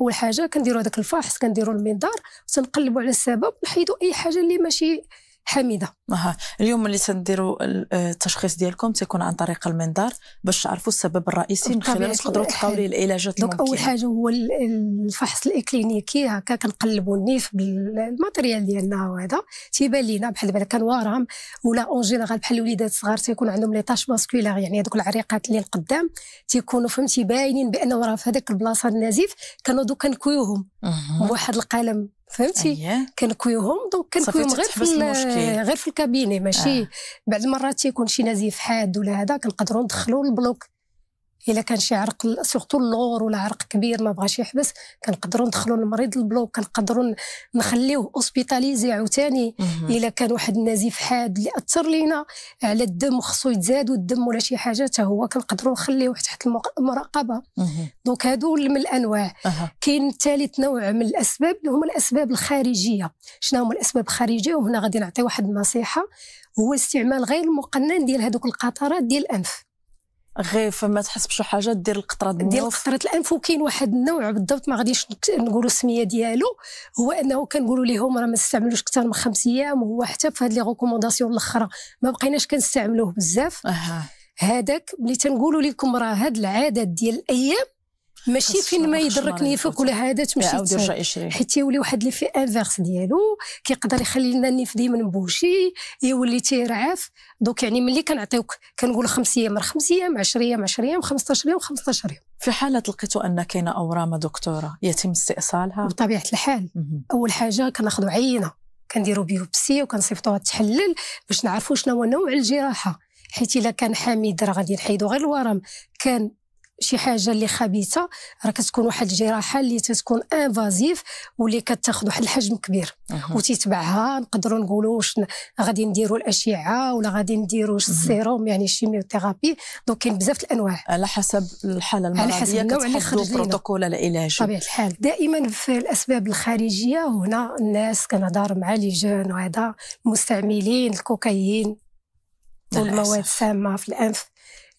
اول حاجه كنديروا هذاك الفحص كنديروا المنظار تنقلبوا على السبب نحيدوا اي حاجه اللي ماشي حميده أها. اليوم اللي تنديروا آه، التشخيص ديالكم تيكون عن طريق المنظار باش تعرفوا السبب الرئيسي من خلال تقدروا تلقاو ليه العلاجات دونك اول حاجه هو الفحص الاكلينيكي هكا كنقلبوا النيف بالماتريال ديالنا وهذا تيبان لينا بحال دابا كان ورم ولا اون جينيرال بحال الوليدات الصغار تيكون عندهم لي طاش ماسكولير يعني هذوك العريقات اللي القدام تيكونوا فهمتي باينين بانه راه في هذيك البلاصه النزيف كانوا دوك كنكويوهم أه. بواحد القلم فهمتي أيه. كنكويوهم دونك كنكويوهم غير في غير في الكابيني ماشي آه. بعد المرات تيكون شي نزيف حاد ولا هذا كنقدروا ندخلوا البلوك الا كان شي عرق سورتو اللور ولا عرق كبير ما بغاش يحبس كنقدروا ندخلوا المريض للبلوك كنقدروا نخليوه اوسبيتاليزي عاوتاني الا كان واحد النزيف حاد اللي اثر لينا على الدم وخصو يتزاد والدم ولا شي حاجه حتى هو كنقدروا نخليوه تحت المراقبه دونك هادو من الانواع كاين ثالث نوع من الاسباب اللي هما الاسباب الخارجيه شنو هما الاسباب الخارجيه وهنا غادي نعطي واحد النصيحه هو استعمال غير المقنن ديال هذوك القطرات ديال الانف غير فما تحس بشي حاجه دير القطره ديال دير قطره الانف وكاين واحد النوع بالضبط ما غاديش نقولوا السميه ديالو هو انه كنقولوا ليهم راه ما تستعملوش اكثر من خمس ايام وهو حتى في هاد لي ريكومونداسيون الاخرى ما بقيناش كنستعملوه بزاف أه. هذاك ملي تنقولوا لكم راه هاد العدد ديال الايام ماشي فين ما يضركني يفك ولا هذا تمشي حيت يولي واحد لي انفيرس ديالو كيقدر يخلي لنا النيف ديما بوشي يولي تيرعف دوك يعني ملي كنعطيوك كنقول خمس ايام خمس ايام 10 ايام 10 ايام 15 يوم 15 يوم في حاله لقيتوا ان كاينه اورام دكتوره يتم استئصالها بطبيعه الحال اول حاجه كناخذوا عينه كنديروا بيوبسي وكنصيفطوها تحلل باش نعرفوا شنو هو نوع الجراحه حيت الا كان حميد راه غادي نحيدو غير الورم كان شي حاجه اللي خبيثه راه كتكون واحد الجراحه اللي تتكون انفازيف واللي كتاخذ واحد الحجم كبير أه. وتتبعها نقدروا نقولوا واش غادي نديروا الاشعه ولا غادي نديروا السيروم يعني الشيميوثيرابي دونك كاين بزاف الانواع على حسب الحاله المرضيه على حسب النوع اللي خرج بروتوكول العلاج طبيعه الحال دائما في الاسباب الخارجيه هنا الناس كنهضر مع لي جون وهذا المستعملين الكوكايين والمواد السامه في الانف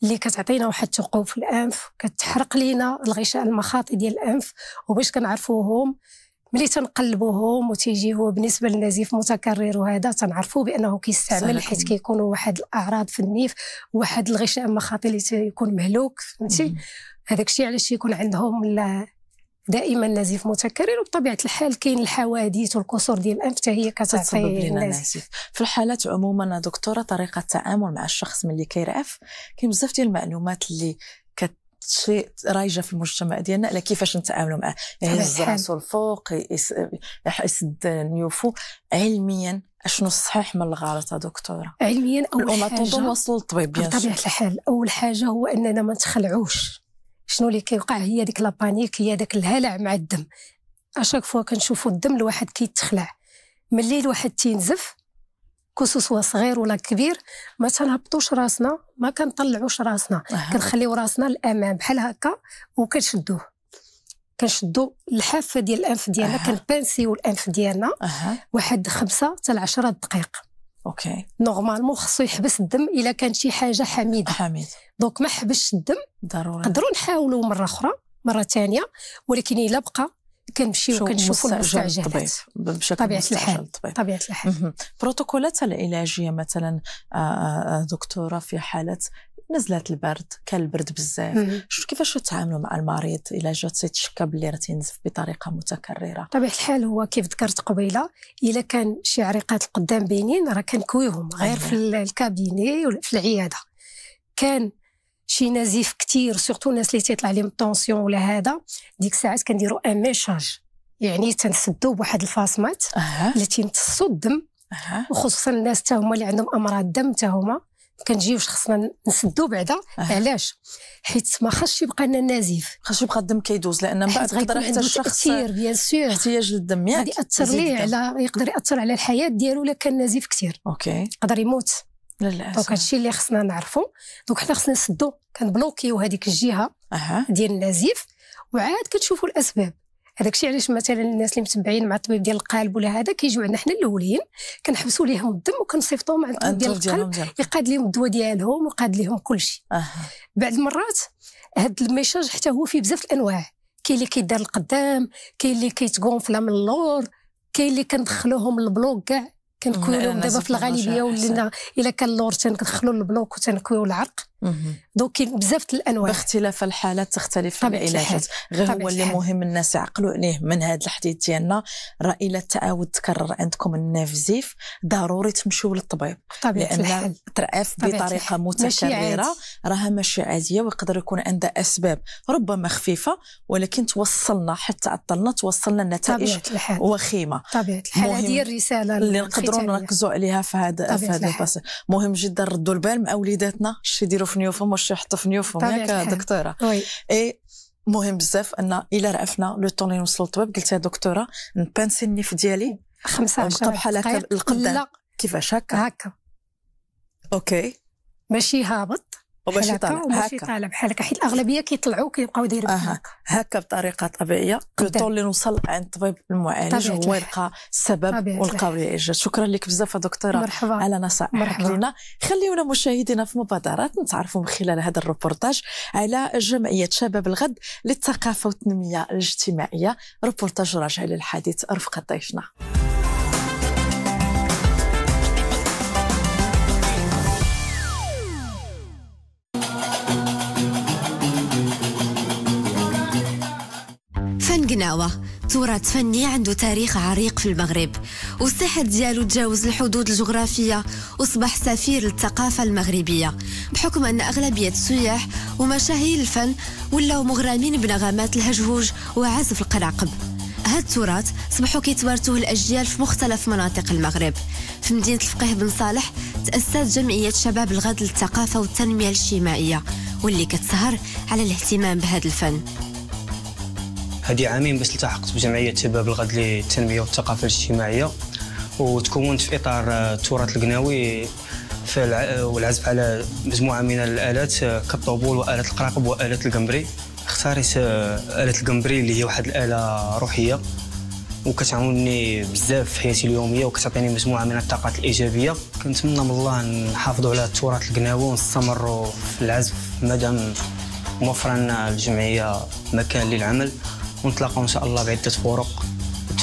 اللي كتعطينا واحد الثقوب في الانف كتحرق لينا الغشاء المخاطي ديال الانف وباش كنعرفوهم ملي تنقلبوهم وتيجيو بالنسبه للنزيف متكرر وهذا تنعرفوا بانه كيستعمل حيت كيكونوا واحد الاعراض في النيف واحد الغشاء المخاطي اللي تيكون مهلوك فهمتي هذاك الشيء علاش يكون عندهم دائما نزيف متكرر وبطبيعه الحال كاين الحوادث والكسور ديال الانف حتى هي كتسبب لنا نزيف في الحالات عموما دكتوره طريقه التعامل مع الشخص ملي كيرعف كاين بزاف ديال المعلومات اللي كت شيء رايجه في المجتمع ديالنا على كيفاش نتعاملوا معاه يعني يهز راسو الفوق يسد نيوفو علميا اشنو الصحيح من الغلط دكتوره علميا اول حاجه وصلوا للطبيب بطبيعه الحال اول حاجه هو اننا ما نتخلعوش شنو اللي كيوقع هي ديك لابانيك هي داك الهلع مع الدم اشاك فوا كنشوفوا الدم الواحد كيتخلع ملي الواحد تينزف كوسو صغير ولا كبير ما تنهبطوش راسنا ما كنطلعوش راسنا كنخليو راسنا للامام بحال هكا وكنشدوه كنشدو الحافه ديال الانف ديالنا أه. كنبانسيو الانف ديالنا أه. واحد خمسة حتى 10 دقائق اوكي نورمالمون خصو يحبس الدم الا كان شي حاجه حميده حميد دونك ما حبسش الدم ضروري نقدروا نحاولوا مره اخرى مره ثانيه ولكن الا بقى كنمشيو كنشوفوا المستعجلات بشكل طبيعه الحال طبيعه الحال بروتوكولات العلاجيه مثلا آه، آه، آه، دكتوره في حاله نزلات البرد كان البرد بزاف شو كيفاش تتعاملوا مع المريض الا جات تشكى باللي راه تينزف بطريقه متكرره طبيعه الحال هو كيف ذكرت قبيله الا كان شي عريقات القدام باينين راه كنكويهم غير في أيوة. الكابيني ولا في العياده كان شي نزيف كثير سورتو الناس اللي تيطلع لهم طونسيون ولا هذا ديك الساعات كنديروا ان ميشاج يعني تنسدوا بواحد الفاصمات أه. اللي تيمتصوا الدم أه. وخصوصا الناس تا هما اللي عندهم امراض دم تا هما كنجي واش خصنا نسدو بعدا آه. علاش حيت ما خصش يبقى لنا النزيف خاص يبقى الدم كيدوز لان من بعد يقدر حتى الشخص بيان سور احتياج للدم ياك ياثر ليه على يقدر ياثر على الحياه ديالو الا كان نزيف كثير اوكي يقدر يموت للاسف دونك هادشي اللي خصنا نعرفو دونك حنا خصنا نسدو كنبلوكيو هذيك الجهه أه. ديال النزيف وعاد كتشوفوا الاسباب هذاك الشيء علاش مثلا الناس اللي متبعين مع الطبيب ديال القلب ولا هذا كيجيو عندنا حنا الاولين كنحبسوا ليهم الدم وكنصيفطوهم مع الطبيب ديال القلب يقاد لهم الدواء ديالهم وقاد لهم كل شيء أه. بعد المرات هذا الميساج حتى هو فيه بزاف الانواع كاين اللي كيدار القدام كاين اللي كيتقونفلا من اللور كاين اللي كندخلوهم البلوك كاع كنكويو دابا في الغالبيه ولينا الا كان اللور تندخلو البلوك وتنكويو العرق دونك كاين بزاف الانواع باختلاف الحالات تختلف العلاجات غير هو اللي مهم الناس يعقلوا عليه من هذا الحديث ديالنا راه الا التعاود تكرر عندكم النافزيف ضروري تمشيو للطبيب لان الترعاف بطريقه متكرره راها ماشي عاديه ويقدر يكون عندها اسباب ربما خفيفه ولكن توصلنا حتى عطلنا توصلنا لنتائج وخيمه طبيعه الحال هذه الرساله اللي نقدروا نركزوا عليها في هذا في هذا مهم جدا ردوا البال مع وليداتنا شي يديروا في نيوفهم واش في نيوفهم ياك دكتوره اي مهم بزاف ان الا رأفنا لو طون اللي نوصلوا للطبيب قلت يا دكتوره نبانسي النيف ديالي 15 بحال هكا القدام كيفاش هكا هكا اوكي ماشي هابط وباش يطلع وباش يطالع بحال هكا حيت الاغلبيه كيطلعوا كيبقاو دايرين أه. هكا بطريقه طبيعيه طول اللي نوصل عند الطبيب المعالج هو يلقى السبب ولقاو العلاج شكرا لك بزاف دكتوره مرحبا. على نصائحك لنا خليونا مشاهدينا في مبادرات نتعرفوا من خلال هذا الروبورتاج على جمعيه شباب الغد للثقافه والتنميه الاجتماعيه روبورتاج راجع للحديث رفقه ضيفنا قناوة تراث فني عنده تاريخ عريق في المغرب والسحر ديالو تجاوز الحدود الجغرافية وصبح سفير للثقافة المغربية بحكم أن أغلبية السياح ومشاهير الفن ولاو مغرمين بنغمات الهجهوج وعزف القراقب هاد التراث صبحوا كيتوارثوه الأجيال في مختلف مناطق المغرب في مدينة الفقيه بن صالح تأسست جمعية شباب الغد للثقافة والتنمية الاجتماعية واللي كتسهر على الاهتمام بهذا الفن هذه عامين باش التحقت بجمعيه شباب الغد للتنميه والثقافه الاجتماعيه وتكونت في اطار التراث آه، القناوي آه، والعزف على مجموعه من الالات آه، كالطبول واله القراقب واله القمبري اختارت اله القمبري اللي هي واحد الاله روحيه وكتعاونني بزاف في حياتي اليوميه وكتعطيني مجموعه من الطاقات الايجابيه كنتمنى من الله نحافظوا على التراث القناوي ونستمروا في العزف مادام موفرا الجمعيه مكان للعمل ونتلاقاو ان شاء الله بعده فرق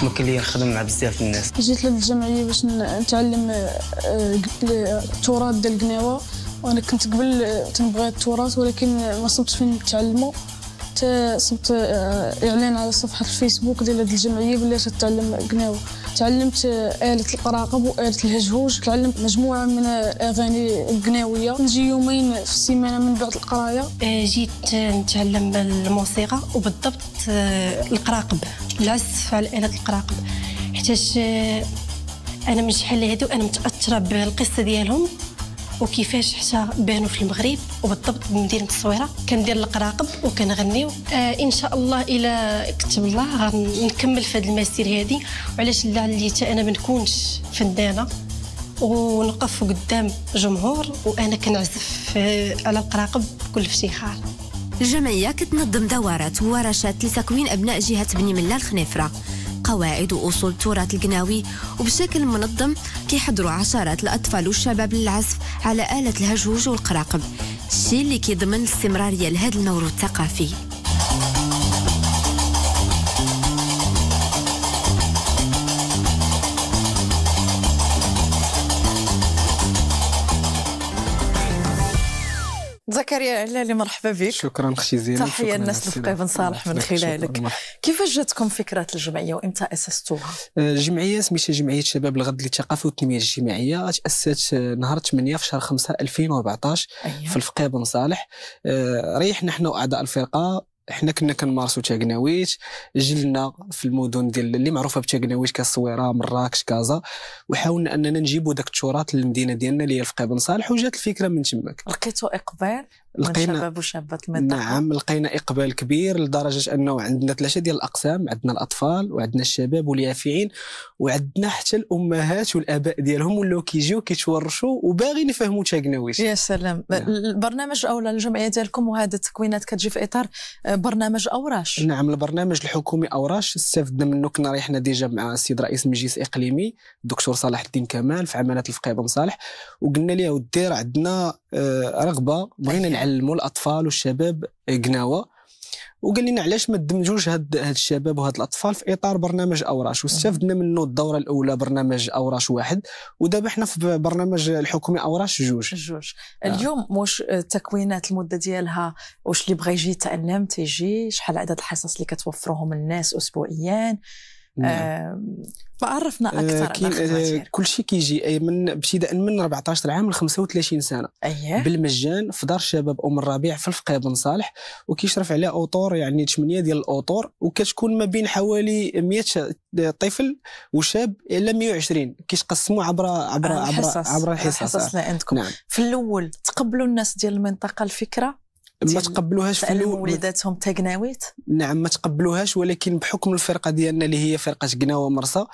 تمكن لي نخدم مع بزاف الناس جيت للجمعيه باش نتعلم آه، التراث ديال القناوه وانا كنت قبل آه، تنبغي التراث ولكن ما صبتش فين نتعلمو حتى صبت آه، اعلان على صفحه الفيسبوك ديال هاد الجمعيه بلي تتعلم قناوه تعلمت آلة القراقب وآلة الهجهوج تعلمت مجموعة من الأغاني القناوية نجي يومين في السيمانة من بعد القراية آه، جيت نتعلم الموسيقى وبالضبط آه، القراقب العزف على آلة القراقب حيتاش آه، أنا من شحال هادو أنا متأثرة بالقصة ديالهم وكيفاش حتى بانوا في المغرب وبالضبط بمدينه الصويره كندير القراقب وكنغنيو آه ان شاء الله الى كتب الله غنكمل في هذه المسير هذه وعلاش لا اللي حتى انا ما نكونش فنانه ونقف قدام جمهور وانا كنعزف على القراقب بكل افتخار الجمعيه كتنظم دورات وورشات لتكوين ابناء جهه بني ملال الخنيفره قواعد وأصول التراث القناوي وبشكل منظم كيحضروا عشرات الأطفال والشباب للعزف على آلة الهجوج والقراقب الشيء اللي كيضمن الاستمرارية لهذا النور الثقافي زكريا علالي مرحبا بك شكرا اختي زينب تحيه للناس لقي بن صالح من خلالك كيف جاتكم فكره الجمعيه وامتى اسستوها؟ الجمعيه أه، سميتها جمعيه شباب الغد للثقافه والتنميه الاجتماعية تاسست نهار 8 في شهر 5 2014 أيوه. في الفقيه بن صالح أه، ريحنا احنا واعضاء الفرقه حنا كنا كنمارسو تاكناويت جلنا في المدن ديال اللي معروفه بتاكناويت كالصويره مراكش كازا وحاولنا اننا نجيبو داك التراث للمدينه ديالنا اللي هي الفقيه بن صالح وجات الفكره من تماك لقيتو اقبال لقينا شباب وشابات نعم لقينا اقبال كبير لدرجه انه عندنا ثلاثه ديال الاقسام عندنا الاطفال وعندنا الشباب واليافعين وعندنا حتى الامهات والاباء ديالهم ولاو كيجيو كيتورشوا وباغيين يفهموا تشاكناويش يا سلام نعم. البرنامج او الجمعيه ديالكم وهذا التكوينات كتجي في اطار آه، برنامج اوراش نعم البرنامج الحكومي اوراش استفدنا منه كنا رايحنا ديجا مع السيد رئيس مجلس اقليمي الدكتور صلاح الدين كمال في عماله الفقيه بن صالح وقلنا ليه ودي عندنا آه، رغبه بغينا نعلموا الاطفال والشباب قناوه وقال لنا علاش ما تدمجوش هاد, هاد الشباب وهاد الاطفال في اطار برنامج اوراش واستفدنا منه الدوره الاولى برنامج اوراش واحد ودابا حنا في برنامج الحكومي اوراش جوج جوج آه. اليوم واش التكوينات المده ديالها واش اللي بغى يجي يتعلم تيجي شحال عدد الحصص اللي كتوفروهم الناس اسبوعيا نعم. فعرفنا آه، اكثر كين آه، كل شيء كيجي من ابتداء من 14 عام ل 35 سنه أيه؟ بالمجان في دار شباب ام الربيع في الفقيه بن صالح وكيشرف عليها اوتور يعني 8 ديال الاوتور وكتكون ما بين حوالي 100 طفل وشاب الى 120 كيتقسموا عبر عبر عبر الحصص عبر الحصص, الحصص اللي عندكم نعم. في الاول تقبلوا الناس ديال المنطقه الفكره ما تقبلوهاش في الاول وليداتهم حتى نعم ما تقبلوهاش ولكن بحكم الفرقه ديالنا اللي هي فرقه قناوه مرسى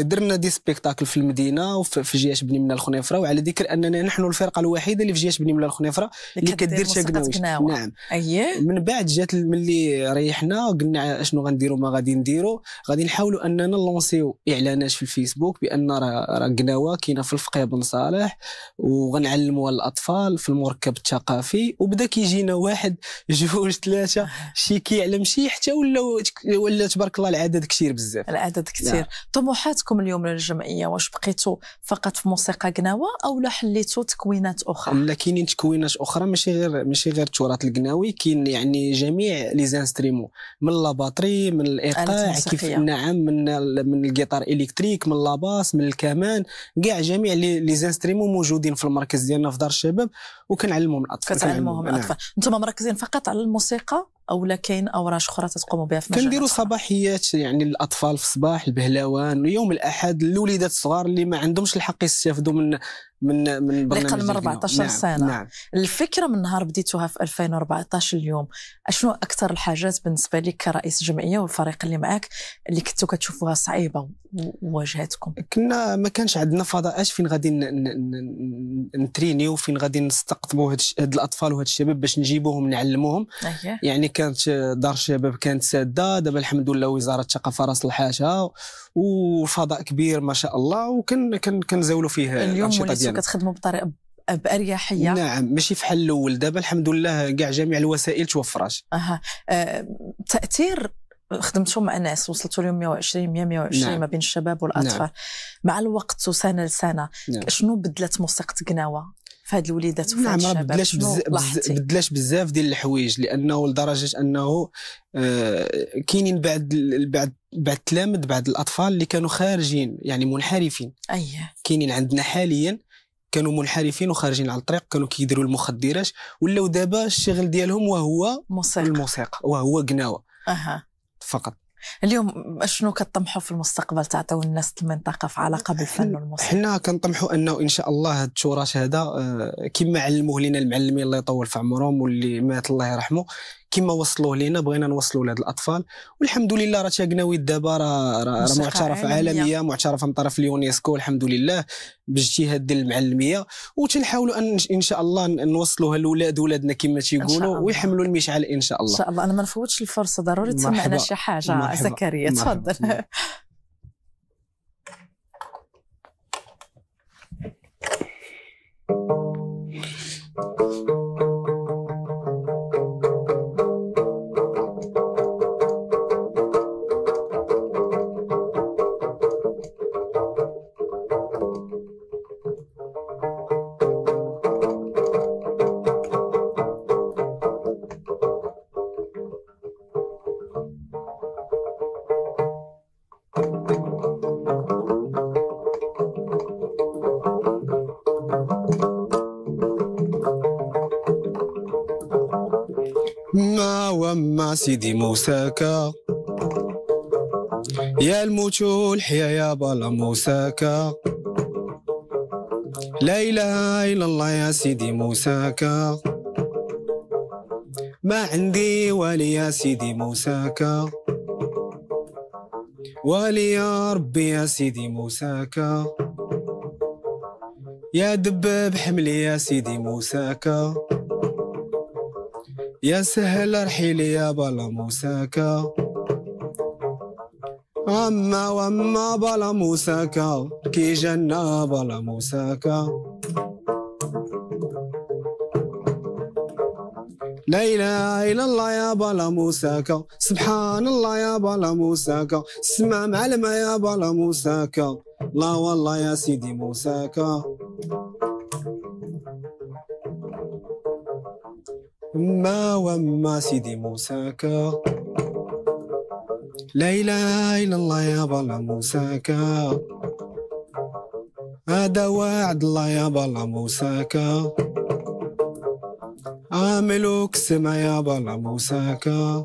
درنا دي سبيكتاكل في المدينه وفي جياش بني من الخنيفره وعلى ذكر اننا نحن الفرقه الوحيده اللي في جياش بني من الخنيفره اللي كدير شاكناويش نعم أيه؟ من بعد جات ملي ريحنا قلنا اشنو غنديروا ما غادي نديروا غادي نحاولوا اننا نلونسيو اعلانات في الفيسبوك بان راه قناوه كاينه في الفقيه بن صالح وغنعلموا للاطفال في المركب الثقافي وبدا كيجينا واحد [laughs] جوج ثلاثه شي كيعلم شي حتى ولا ولا تبارك الله العدد كثير بزاف العدد كثير نعم. طموحات تكويناتكم اليوم للجمعيه واش بقيتوا فقط في موسيقى قناوه او لا حليتوا تكوينات اخرى لا كاينين تكوينات اخرى ماشي غير ماشي غير التراث القناوي كاين يعني جميع لي من لاباطري من الايقاع كيف نعم من من الجيتار الكتريك من لاباس من الكمان كاع جميع لي موجودين في المركز ديالنا في دار الشباب وكنعلمهم الاطفال كتعلموهم الاطفال نعم. انتم مركزين فقط على الموسيقى او كاين اوراش اخرى تتقوموا بها في مجال كنديروا صباحيات يعني للاطفال في الصباح البهلوان يوم الاحد الوليدات الصغار اللي ما عندهمش الحق يستافدوا من من من برنامج من 14 نعم. سنه نعم. الفكره من نهار بديتوها في 2014 اليوم اشنو اكثر الحاجات بالنسبه لك كرئيس جمعيه والفريق اللي معك اللي كنتو كتشوفوها صعيبه وواجهتكم كنا ما كانش عندنا فضاءات فين غادي نترينيو فين غادي نستقطبوا هاد الاطفال وهاد الشباب باش نجيبوهم نعلموهم أيه. يعني كانت دار الشباب كانت ساده دابا الحمد لله وزاره الثقافه راس الحاجه وفضاء كبير ما شاء الله وكنزاولوا فيه اليوم وليتوا كتخدموا بطريقه باريحيه نعم ماشي فحال الاول دابا الحمد لله كاع جميع الوسائل توفرات اها أه تاثير خدمتوا مع ناس وصلتوا لهم 120 100 120 نعم. ما بين الشباب والاطفال نعم. مع الوقت وسنه لسنه نعم. شنو بدلت موسيقى قناوه في هاد الوليدات وفي نعم الشباب بدلاش بزاف بدلاش بزاف ديال الحوايج لانه لدرجه انه آه كاينين بعد بعد بعد تلامد بعد الاطفال اللي كانوا خارجين يعني منحرفين اييه كاينين عندنا حاليا كانوا منحرفين وخارجين على الطريق كانوا كيديروا المخدرات ولاو دابا الشغل ديالهم وهو الموسيقى الموسيقى وهو قناوه اها فقط اليوم شنو كطمحوا في المستقبل تعطيو الناس المنطقه في علاقه بالفن والموسيقى حنا كنطمحوا انه ان شاء الله هذا التراث هذا آه، كما علموه لنا المعلمين الله يطول في عمرهم واللي مات الله يرحمه كما وصلوه لنا بغينا نوصلوا لهاد الاطفال والحمد لله راه تاكناويت دابا راه راه معترفه عالميه معترفه من طرف اليونسكو الحمد لله باجتهاد ديال المعلميه وتنحاولوا ان ان شاء الله نوصلوها لولاد ولادنا كما تيقولوا ويحملوا المشعل ان شاء الله ان شاء الله انا ما نفوتش الفرصه ضروري تسمعنا شي حاجه زكريا تفضل thank [laughs] you سيدي موساكا يا الموت والحياة يا بلا موساكا لا إله إلا الله يا سيدي موساكا ما عندي ولي يا سيدي موساكا ولي يا ربي يا سيدي موساكا يا دب حملي يا سيدي موساكا يا سهل ارحيلي يا بلا موساكا أما وأما بلا موساكا كي جنة بلا موساكا لا اله الا الله يا بلا موساكا سبحان الله يا بلا موساكا سمع معلمه يا بلا موساكا لا والله يا سيدي موساكا ما وما سيدي موساكا لا إله إلا الله يا بلا موساكا هذا وعد الله يا بلا موساكا عاملوك سما يا بلا موساكا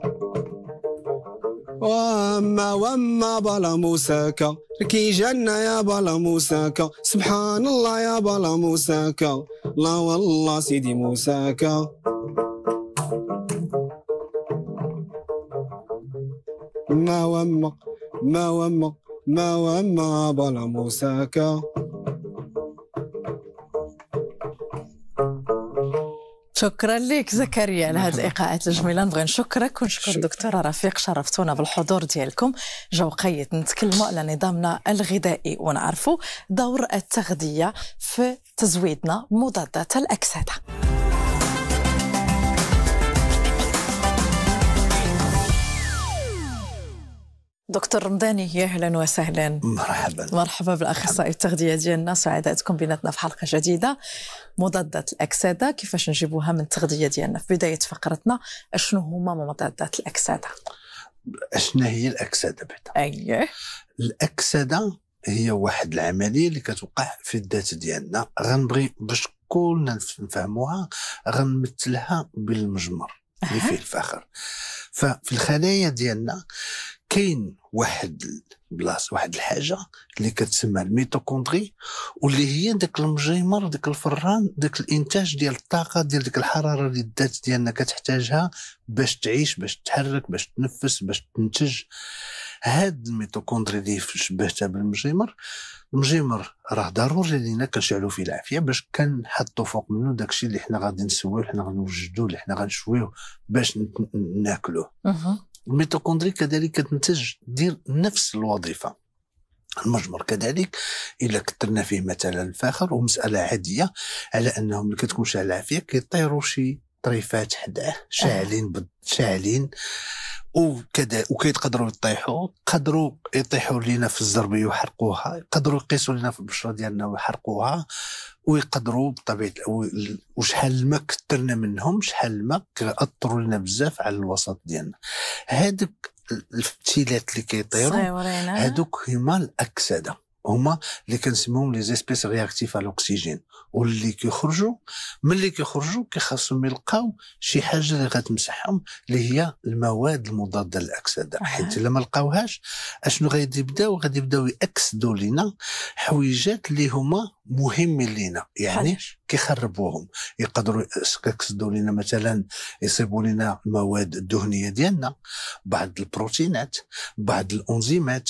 واما واما بلا موساكا ركي جنة يا بلا موساكا سبحان الله يا بلا موساكا لا والله سيدي موساكا ما وما ما وما ما وما بلا موساكا شكرا لك زكريا على هذه الايقاعات الجميله نبغي نشكرك ونشكر الدكتوره رفيق شرفتونا بالحضور ديالكم جو نتكلموا على نظامنا الغذائي ونعرفوا دور التغذيه في تزويدنا مضادات الاكسده دكتور رمضاني يا اهلا وسهلا مرحبا مرحبا بالاخصائي التغذيه ديالنا سعداء تكون بيناتنا في حلقه جديده مضادات الاكسده كيفاش نجيبوها من التغذيه ديالنا في بدايه فقرتنا اشنو هما مضادات الاكسده اشنو هي الاكسده بعدا اييه الاكسده هي واحد العمليه اللي كتوقع في الذات ديالنا غنبغي باش كلنا نفهموها غنمثلها بالمجمر اللي فيه الفخر ففي الخلايا ديالنا كاين واحد البلاصه واحد الحاجه اللي كتسمى الميتوكوندري واللي هي داك المجيمر داك الفران داك الانتاج ديال الطاقه ديال ديك الحراره اللي الذات ديالنا كتحتاجها باش تعيش باش تحرك باش تنفس باش تنتج هاد الميتوكوندري اللي شبهتها بالمجيمر المجيمر راه ضروري لينا كنشعلو فيه العافيه باش كنحطو فوق منه داكشي اللي حنا غادي نسويو حنا غنوجدوه اللي حنا غنشويو باش ناكلوه الميتوكوندري كذلك تنتج دير نفس الوظيفه المجمر كذلك الا كثرنا فيه مثلا الفاخر ومساله عاديه على انه ملي كتكون شاعل العافيه كيطيروا شي طريفات حداه أه. شاعلين شاعلين وكذا وكيتقدروا يطيحوا قدروا يطيحوا لينا في الزربي ويحرقوها يقدروا يقيسوا لينا في البشره ديالنا ويحرقوها ويقدروا بطبيعه وشحال ما كثرنا منهم شحال ما كاثروا لنا بزاف على الوسط ديالنا هذوك الفتيلات اللي كيطيروا هذوك هما الاكسده هما اللي كنسميهم لي زيسبيس رياكتيف على الاكسجين واللي كيخرجوا ملي كيخرجوا كيخاصهم يلقاو شي حاجه اللي غتمسحهم اللي هي المواد المضاده للاكسده حيت الا ما لقاوهاش اشنو غادي يبداو غادي يبداو ياكسدوا لينا حويجات اللي هما مهمين لينا يعني كيخربوهم يقدروا يكسدوا لنا مثلا يصيبوا لنا المواد الدهنيه ديالنا بعض البروتينات بعض الانزيمات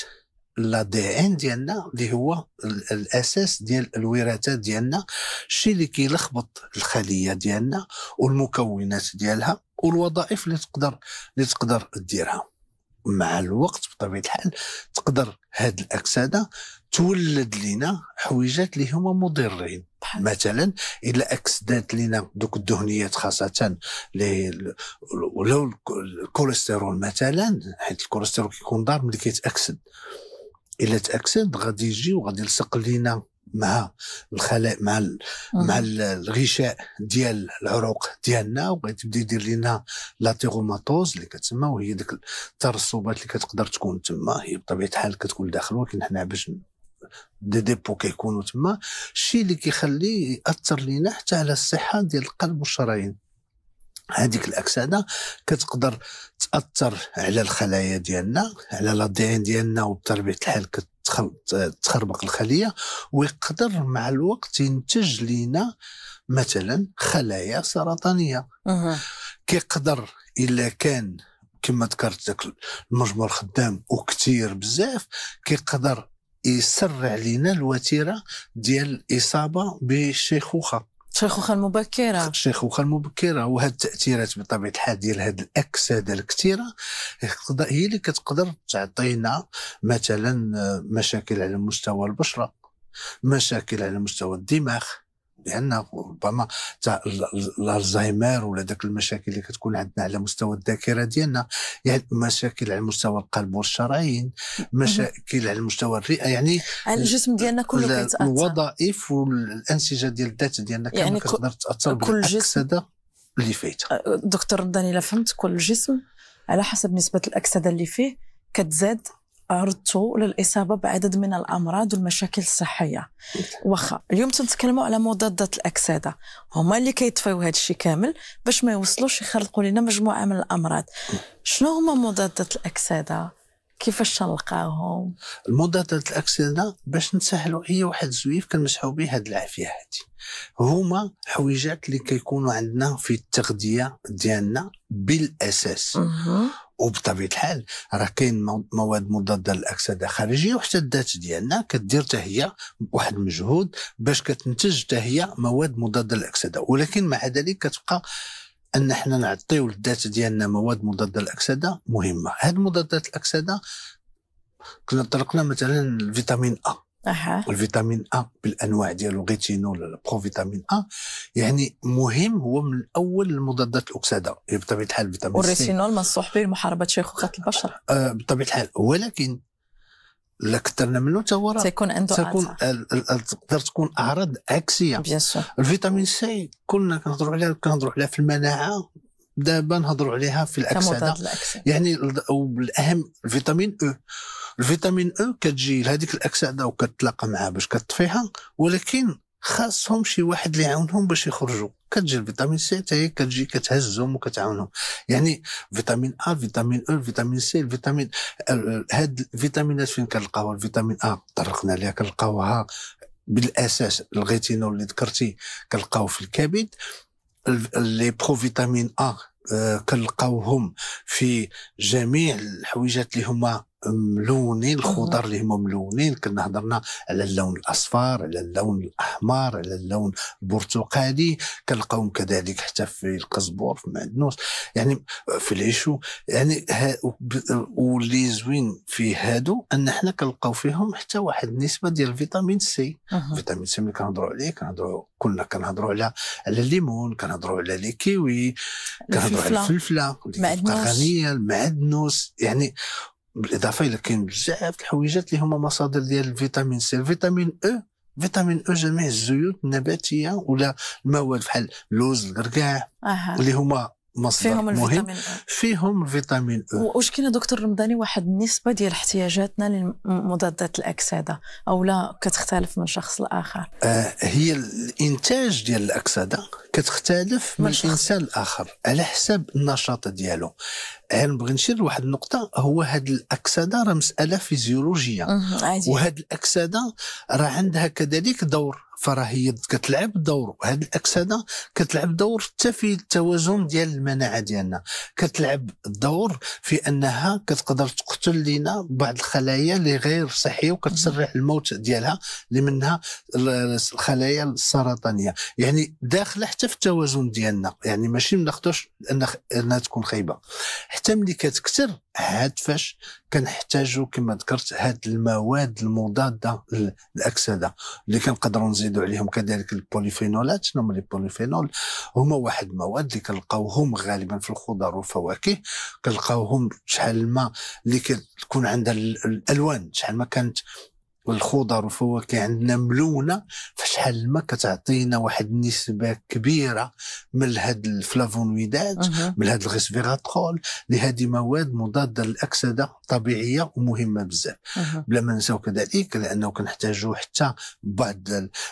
لا دي ان ديالنا اللي هو الاساس ديال الوراثه ديالنا الشيء اللي كيلخبط الخليه ديالنا والمكونات ديالها والوظائف اللي تقدر اللي تقدر ديرها مع الوقت بطبيعه الحال تقدر هاد الاكسده تولد لنا حويجات اللي هما مضرين مثلا الا اكسدات لنا دوك الدهنيات خاصه ولو الكوليسترول مثلا حيت الكوليسترول كيكون ضار ملي كيتاكسد الا تاكسد غادي يجي وغادي يلصق لينا مع الخلاء مع ال آه. مع الغشاء ديال العروق ديالنا وغادي يدير لنا لاتيغوماتوز اللي كتسمى وهي ديك الترسبات اللي كتقدر تكون تما هي بطبيعه الحال كتكون داخل ولكن حنا باش دي ديبو كيكونوا تما الشيء اللي كيخلي ياثر لينا حتى على الصحه ديال القلب والشرايين هذيك الاكسده كتقدر تاثر على الخلايا ديالنا على لا دي ان ديالنا وبطبيعه الحال تخربق الخليه ويقدر مع الوقت ينتج لنا مثلا خلايا سرطانيه كيقدر الا كان كما ذكرت ذاك المجموع خدام وكثير بزاف كيقدر يسرع لنا الوتيره ديال الاصابه بالشيخوخه شيخوخه المبكره شيخوخه المبكره وهاد التاثيرات بطبيعه الحال ديال هاد الاكسده الكثيره هي اللي كتقدر تعطينا مثلا مشاكل على مستوى البشره مشاكل على مستوى الدماغ لان ربما الزهايمر ولا داك المشاكل اللي كتكون عندنا على مستوى الذاكره ديالنا يعني مشاكل على مستوى القلب والشرايين مشاكل على مستوى الرئه يعني الجسم ديالنا كله كيتاثر الوظائف والانسجه ديال الذات ديالنا يعني كتقدر تاثر بالاكسده اللي فايته أه، دكتور رضاني فهمت كل جسم على حسب نسبه الاكسده اللي فيه كتزاد عرضته للاصابه بعدد من الامراض والمشاكل الصحيه واخا اليوم تنتكلموا على مضادات الاكسده هما اللي كيطفيو هذا الشيء كامل باش ما يوصلوش يخلقوا لنا مجموعه من الامراض شنو هما مضادات الاكسده كيفاش تلقاهم المضادات الاكسده باش نسهلوا اي واحد زويف كنمسحوا به هاد العافيه هادي هما حويجات اللي كيكونوا عندنا في التغذيه ديالنا بالاساس وبطبيعه الحال راه كاين مواد مضاده للاكسده خارجيه وحتى الذات ديالنا كدير حتى هي واحد المجهود باش كتنتج حتى هي مواد مضاده للاكسده ولكن مع ذلك كتبقى ان حنا نعطيو للذات ديالنا مواد مضاده للاكسده مهمه هاد مضادات الاكسده كنا طرقنا مثلا الفيتامين ا أه. الفيتامين ا بالانواع ديالو غيتينول برو فيتامين ا يعني مهم هو من الاول المضادات الاكسده إيه، بطبيعه الحال فيتامين سي والريتينول منصوح به لمحاربه شيخوخه البشره آه بطبيعه الحال ولكن لا كثرنا منه حتى هو تيكون عنده تيكون تقدر تكون اعراض عكسيه بيان سور الفيتامين سي كنا كنهضروا عليها كنهضروا عليها في المناعه دابا نهضروا عليها في الاكسده يعني والاهم الفيتامين او الفيتامين او كتجي لهذيك الاكسده وكتلاقى معها باش كتطفيها ولكن خاصهم شي واحد اللي يعاونهم باش يخرجوا كتجي الفيتامين سي حتى هي كتجي كتهزهم وكتعاونهم يعني فيتامين ا فيتامين او فيتامين سي الفيتامين هاد الفيتامينات فين كنلقاوها الفيتامين ا طرقنا ليها كنلقاوها بالاساس الغيتينول اللي ذكرتي كنلقاوه في الكبد لي فيتامين ا آه، كنلقاوهم في جميع الحويجات اللي هما ملونين الخضر اللي هما ملونين كنا هضرنا على اللون الاصفر على اللون الاحمر على اللون البرتقالي كنلقاوهم كذلك حتى في القزبور في المعدنوس يعني في العيشو يعني واللي زوين في هادو ان حنا كنلقاو فيهم حتى واحد النسبه ديال فيتامين سي فيتامين سي ملي كنهضروا عليه كنهضروا كنا كنهضروا على على الليمون كنهضروا على لي كيوي كنهضروا على الفلفله المعدنوس المعدنوس يعني بالاضافه الى كاين بزاف الحويجات اللي هما مصادر ديال الفيتامين سي الفيتامين او فيتامين او جميع الزيوت النباتيه ولا المواد بحال اللوز القرقاع أه. اللي هما مصدر فيهم مهم فيهم الفيتامين او واش كاين دكتور رمضاني واحد النسبه ديال احتياجاتنا لمضادات الاكسده او لا كتختلف من شخص لاخر آه هي الانتاج ديال الاكسده كتختلف من, من انسان لاخر على حساب النشاط ديالو انا نبغي نشير لواحد النقطه هو هاد الاكسده راه مساله فيزيولوجيه وهاد الاكسده راه عندها كذلك دور فراه هي كتلعب دور هاد الاكسده كتلعب دور حتى في التوازن ديال المناعه ديالنا كتلعب دور في انها كتقدر تقتل لنا بعض الخلايا اللي غير صحيه وكتسرع الموت ديالها اللي منها الخلايا السرطانيه يعني داخله حتى في التوازن ديالنا يعني ماشي ما ناخذوش انها تكون خايبه حتى ملي كتكثر عاد فاش كنحتاجوا كما ذكرت هاد المواد المضاده للاكسده اللي كنقدروا نزيدوا عليهم كذلك البوليفينولات شنو نعم، هما لي بوليفينول هما واحد المواد اللي كنلقاوهم غالبا في الخضر والفواكه كنلقاوهم شحال ما اللي كتكون عندها الالوان شحال ما كانت والخضر والفواكه عندنا ملونه فشحال ما كتعطينا واحد النسبه كبيره من هاد الفلافونويدات من هاد الغسفيراترول لهذه مواد مضاده للاكسده طبيعيه ومهمه بزاف بلا ما ننساو كذلك لانه كنحتاجوا حتى بعض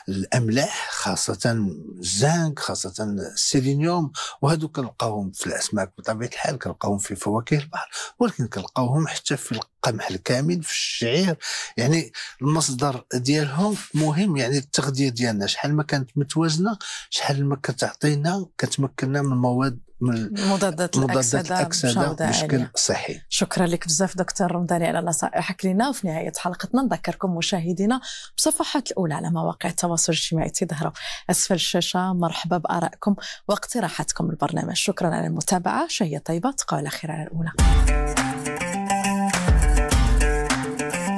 الاملاح خاصه الزنك خاصه السيلينيوم وهذو كنلقاوهم في الاسماك بطبيعه الحال كنلقاوهم في فواكه البحر ولكن كنلقاوهم حتى في القمح الكامل في الشعير يعني المصدر ديالهم مهم يعني التغذيه ديالنا شحال ما كانت متوازنه شحال ما كتعطينا كتمكننا من مواد من مضادات مضادات الاكسده بشكل صحي شكرا لك بزاف دكتور رمضاني على نصائحك لنا وفي نهايه حلقتنا نذكركم مشاهدينا بصفحات الاولى على مواقع التواصل الاجتماعي تظهروا اسفل الشاشه مرحبا بارائكم واقتراحاتكم البرنامج شكرا على المتابعه شهيه طيبه تقال على خير على الاولى